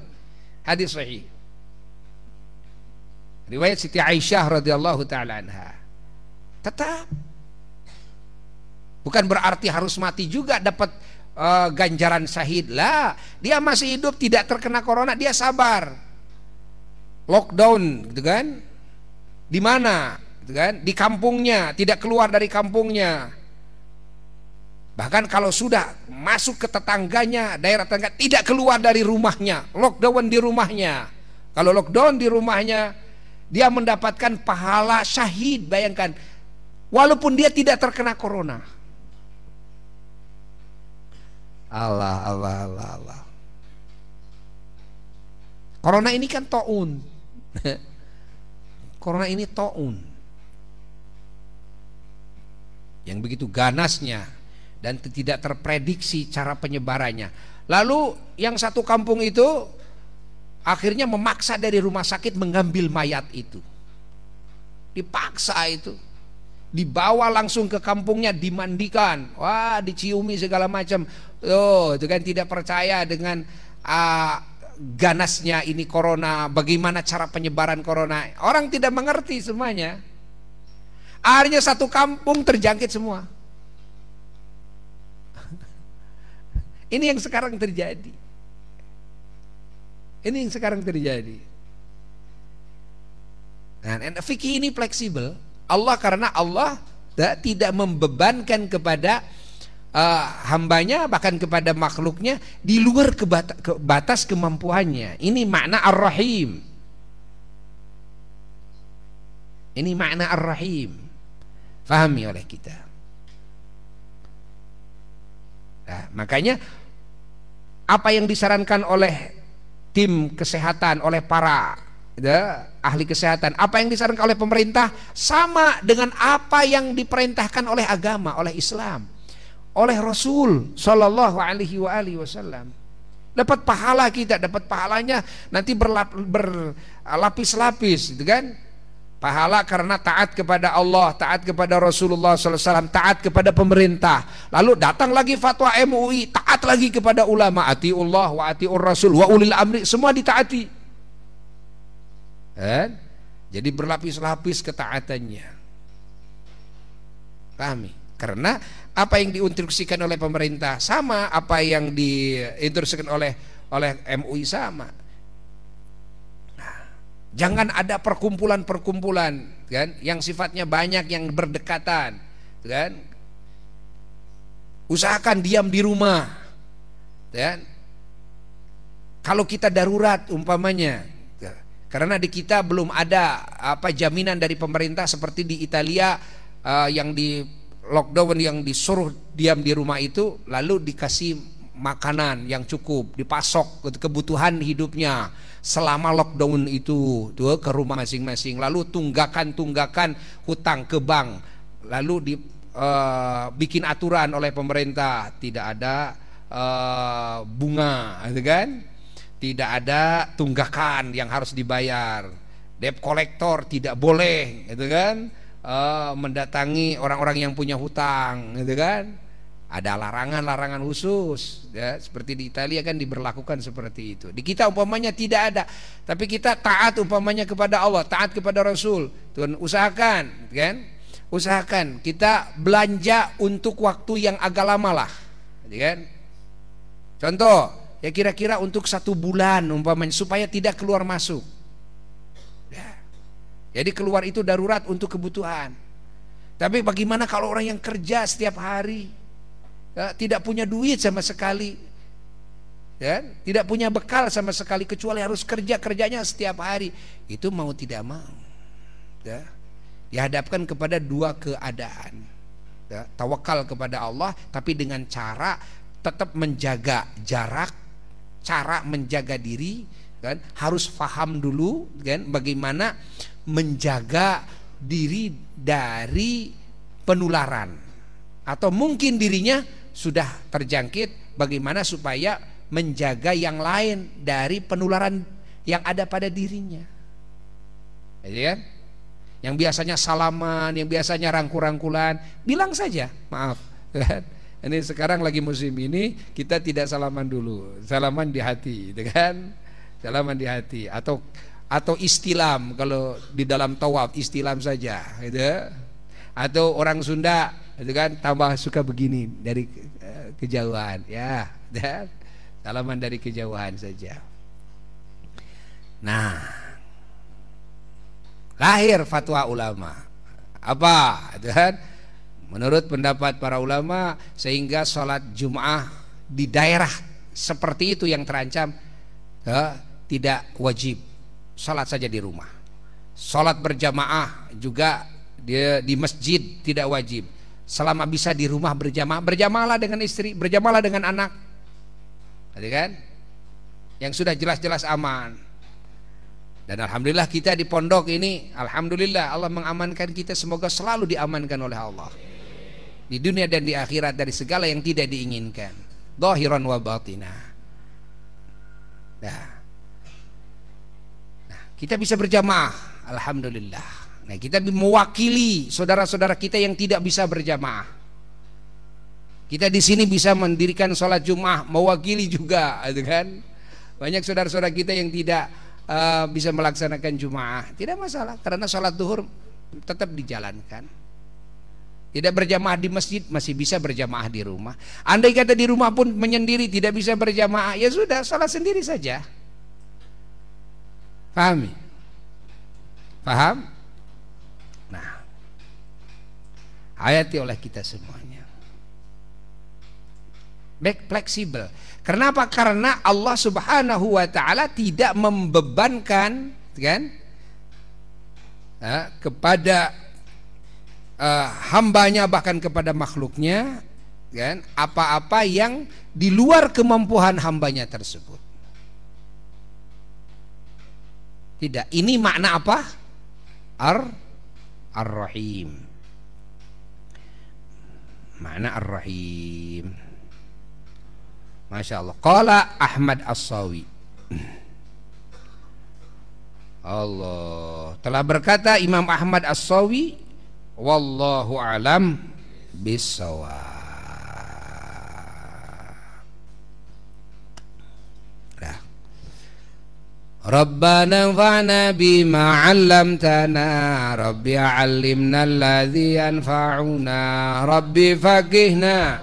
hadis sahih riwayat Siti Aisyah radhiyallahu taala anha tetap bukan berarti harus mati juga dapat uh, ganjaran syahid lah dia masih hidup tidak terkena corona dia sabar lockdown gitu kan di mana gitu kan? Di kampungnya, tidak keluar dari kampungnya. Bahkan kalau sudah masuk ke tetangganya, daerah tetangga tidak keluar dari rumahnya, lockdown di rumahnya. Kalau lockdown di rumahnya, dia mendapatkan pahala syahid, bayangkan. Walaupun dia tidak terkena corona. Allah, Allah, Allah, Allah. Corona ini kan to'un. corona ini to'un yang begitu ganasnya dan tidak terprediksi cara penyebarannya. Lalu yang satu kampung itu akhirnya memaksa dari rumah sakit mengambil mayat itu. Dipaksa itu. Dibawa langsung ke kampungnya dimandikan. Wah, diciumi segala macam. Oh, itu kan tidak percaya dengan uh, ganasnya ini corona, bagaimana cara penyebaran corona. Orang tidak mengerti semuanya. Akhirnya satu kampung terjangkit semua. Ini yang sekarang terjadi. Ini yang sekarang terjadi. Nah, fikih ini fleksibel. Allah karena Allah tidak membebankan kepada uh, hambanya bahkan kepada makhluknya di luar ke batas kemampuannya. Ini makna ar-rahim. Ini makna ar-rahim fahami oleh kita. Nah, makanya apa yang disarankan oleh tim kesehatan, oleh para ya, ahli kesehatan, apa yang disarankan oleh pemerintah sama dengan apa yang diperintahkan oleh agama, oleh Islam, oleh Rasul Shallallahu Alaihi Wasallam. Dapat pahala kita, dapat pahalanya nanti berlapis-lapis, gitu kan? Pahala karena taat kepada Allah, taat kepada Rasulullah SAW, taat kepada pemerintah. Lalu datang lagi fatwa MUI, taat lagi kepada ulama, Ati Allah, wa atiur rasul wa ulil amri, semua ditaati. Eh? Jadi berlapis-lapis ketaatannya. Pahami? Karena apa yang diinstruksikan oleh pemerintah sama apa yang diinstruksikan oleh oleh MUI sama. Jangan ada perkumpulan-perkumpulan kan yang sifatnya banyak yang berdekatan kan. Usahakan diam di rumah. Kan? Kalau kita darurat umpamanya ya, karena di kita belum ada apa jaminan dari pemerintah seperti di Italia uh, yang di lockdown yang disuruh diam di rumah itu lalu dikasih makanan yang cukup dipasok kebutuhan hidupnya selama lockdown itu tuh ke rumah masing-masing lalu tunggakan-tunggakan hutang ke bank lalu di uh, bikin aturan oleh pemerintah tidak ada uh, bunga gitu kan tidak ada tunggakan yang harus dibayar debt collector tidak boleh gitu kan uh, mendatangi orang-orang yang punya hutang gitu kan ada larangan-larangan khusus ya seperti di Italia kan diberlakukan seperti itu di kita umpamanya tidak ada tapi kita taat umpamanya kepada Allah taat kepada Rasul Tuhan usahakan kan usahakan kita belanja untuk waktu yang agak lama lah ya kan contoh ya kira-kira untuk satu bulan umpamanya supaya tidak keluar masuk ya. jadi keluar itu darurat untuk kebutuhan tapi bagaimana kalau orang yang kerja setiap hari ya, tidak punya duit sama sekali, ya, tidak punya bekal sama sekali kecuali harus kerja kerjanya setiap hari, itu mau tidak mau, ya, dihadapkan kepada dua keadaan, ya, tawakal kepada Allah tapi dengan cara tetap menjaga jarak, cara menjaga diri, kan harus paham dulu kan bagaimana menjaga diri dari penularan atau mungkin dirinya sudah terjangkit bagaimana supaya menjaga yang lain dari penularan yang ada pada dirinya. Ya kan? Yang biasanya salaman, yang biasanya rangkul-rangkulan, bilang saja, maaf. Kan? Ini sekarang lagi musim ini kita tidak salaman dulu, salaman di hati, dengan gitu Salaman di hati atau atau istilam kalau di dalam tawaf istilam saja, gitu. Atau orang Sunda itu kan tambah suka begini dari eh, kejauhan ya dan salaman dari kejauhan saja nah lahir fatwa ulama apa kan menurut pendapat para ulama sehingga sholat jumat di daerah seperti itu yang terancam ya, tidak wajib sholat saja di rumah sholat berjamaah juga di, di masjid tidak wajib selama bisa di rumah berjamaah berjamalah dengan istri berjamalah dengan anak Tadi kan yang sudah jelas-jelas aman dan alhamdulillah kita di pondok ini alhamdulillah Allah mengamankan kita semoga selalu diamankan oleh Allah di dunia dan di akhirat dari segala yang tidak diinginkan dohiron wa batina nah. nah kita bisa berjamaah alhamdulillah Nah, kita mewakili saudara-saudara kita yang tidak bisa berjamaah. Kita di sini bisa mendirikan sholat Jumat, mewakili juga, gitu kan? Banyak saudara-saudara kita yang tidak uh, bisa melaksanakan Jumat, tidak masalah karena sholat duhur tetap dijalankan. Tidak berjamaah di masjid masih bisa berjamaah di rumah. Andai kata di rumah pun menyendiri tidak bisa berjamaah, ya sudah sholat sendiri saja. Paham? Ya? Paham? Hayati oleh kita semuanya. Baik fleksibel. Kenapa? Karena Allah Subhanahu wa taala tidak membebankan kan eh, kepada eh, hambanya bahkan kepada makhluknya kan apa-apa yang di luar kemampuan hambanya tersebut. Tidak, ini makna apa? Ar ar Mana Ar-Rahim Masya Allah Qala Ahmad As-Sawi Allah telah berkata Imam Ahmad As-Sawi Wallahu alam bisawab ربنا انفعنا بما علمتنا ربي علمنا الذي ينفعنا ربي فقهنا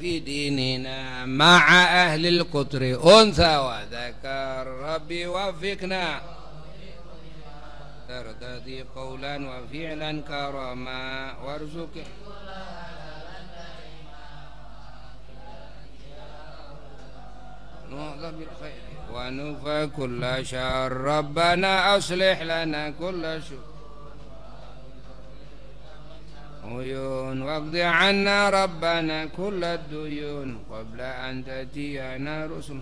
في ديننا مع أهل القطر أنثى وذكر ربي وفقنا ترتدي قولا وفعلا كرما وارزقنا معظم الخير ونفى كل شر ربنا أصلح لنا كل شر عيون واقض عنا ربنا كل الديون قبل أن تأتينا رسل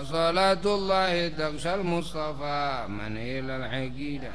وصلاة الله تغشى المصطفى من إلى الحقيقة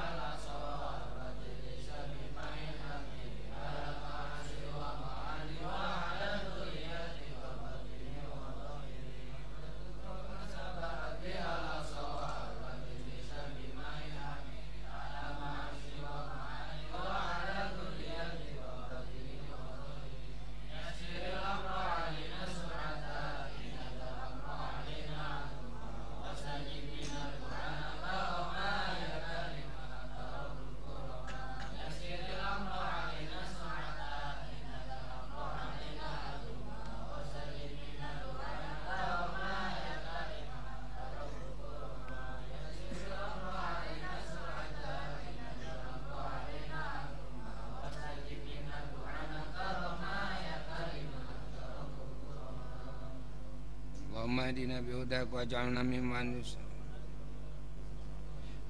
تجعلنا ممن يسلم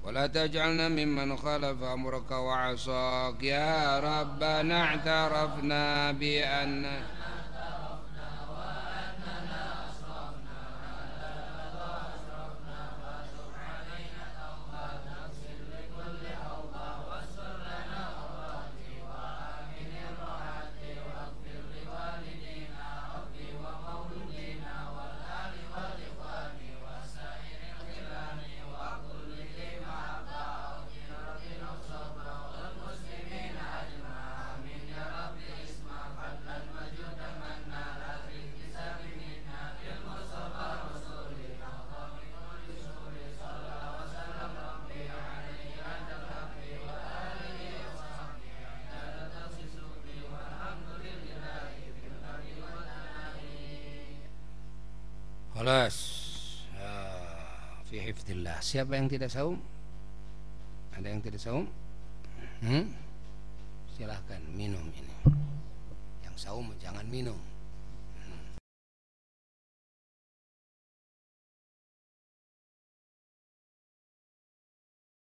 ولا تجعلنا ممن خالف أمرك وعصاك يا ربنا اعترفنا بان Siapa yang tidak saum? Ada yang tidak saum? Hmm? Silahkan minum ini. Yang saum jangan minum.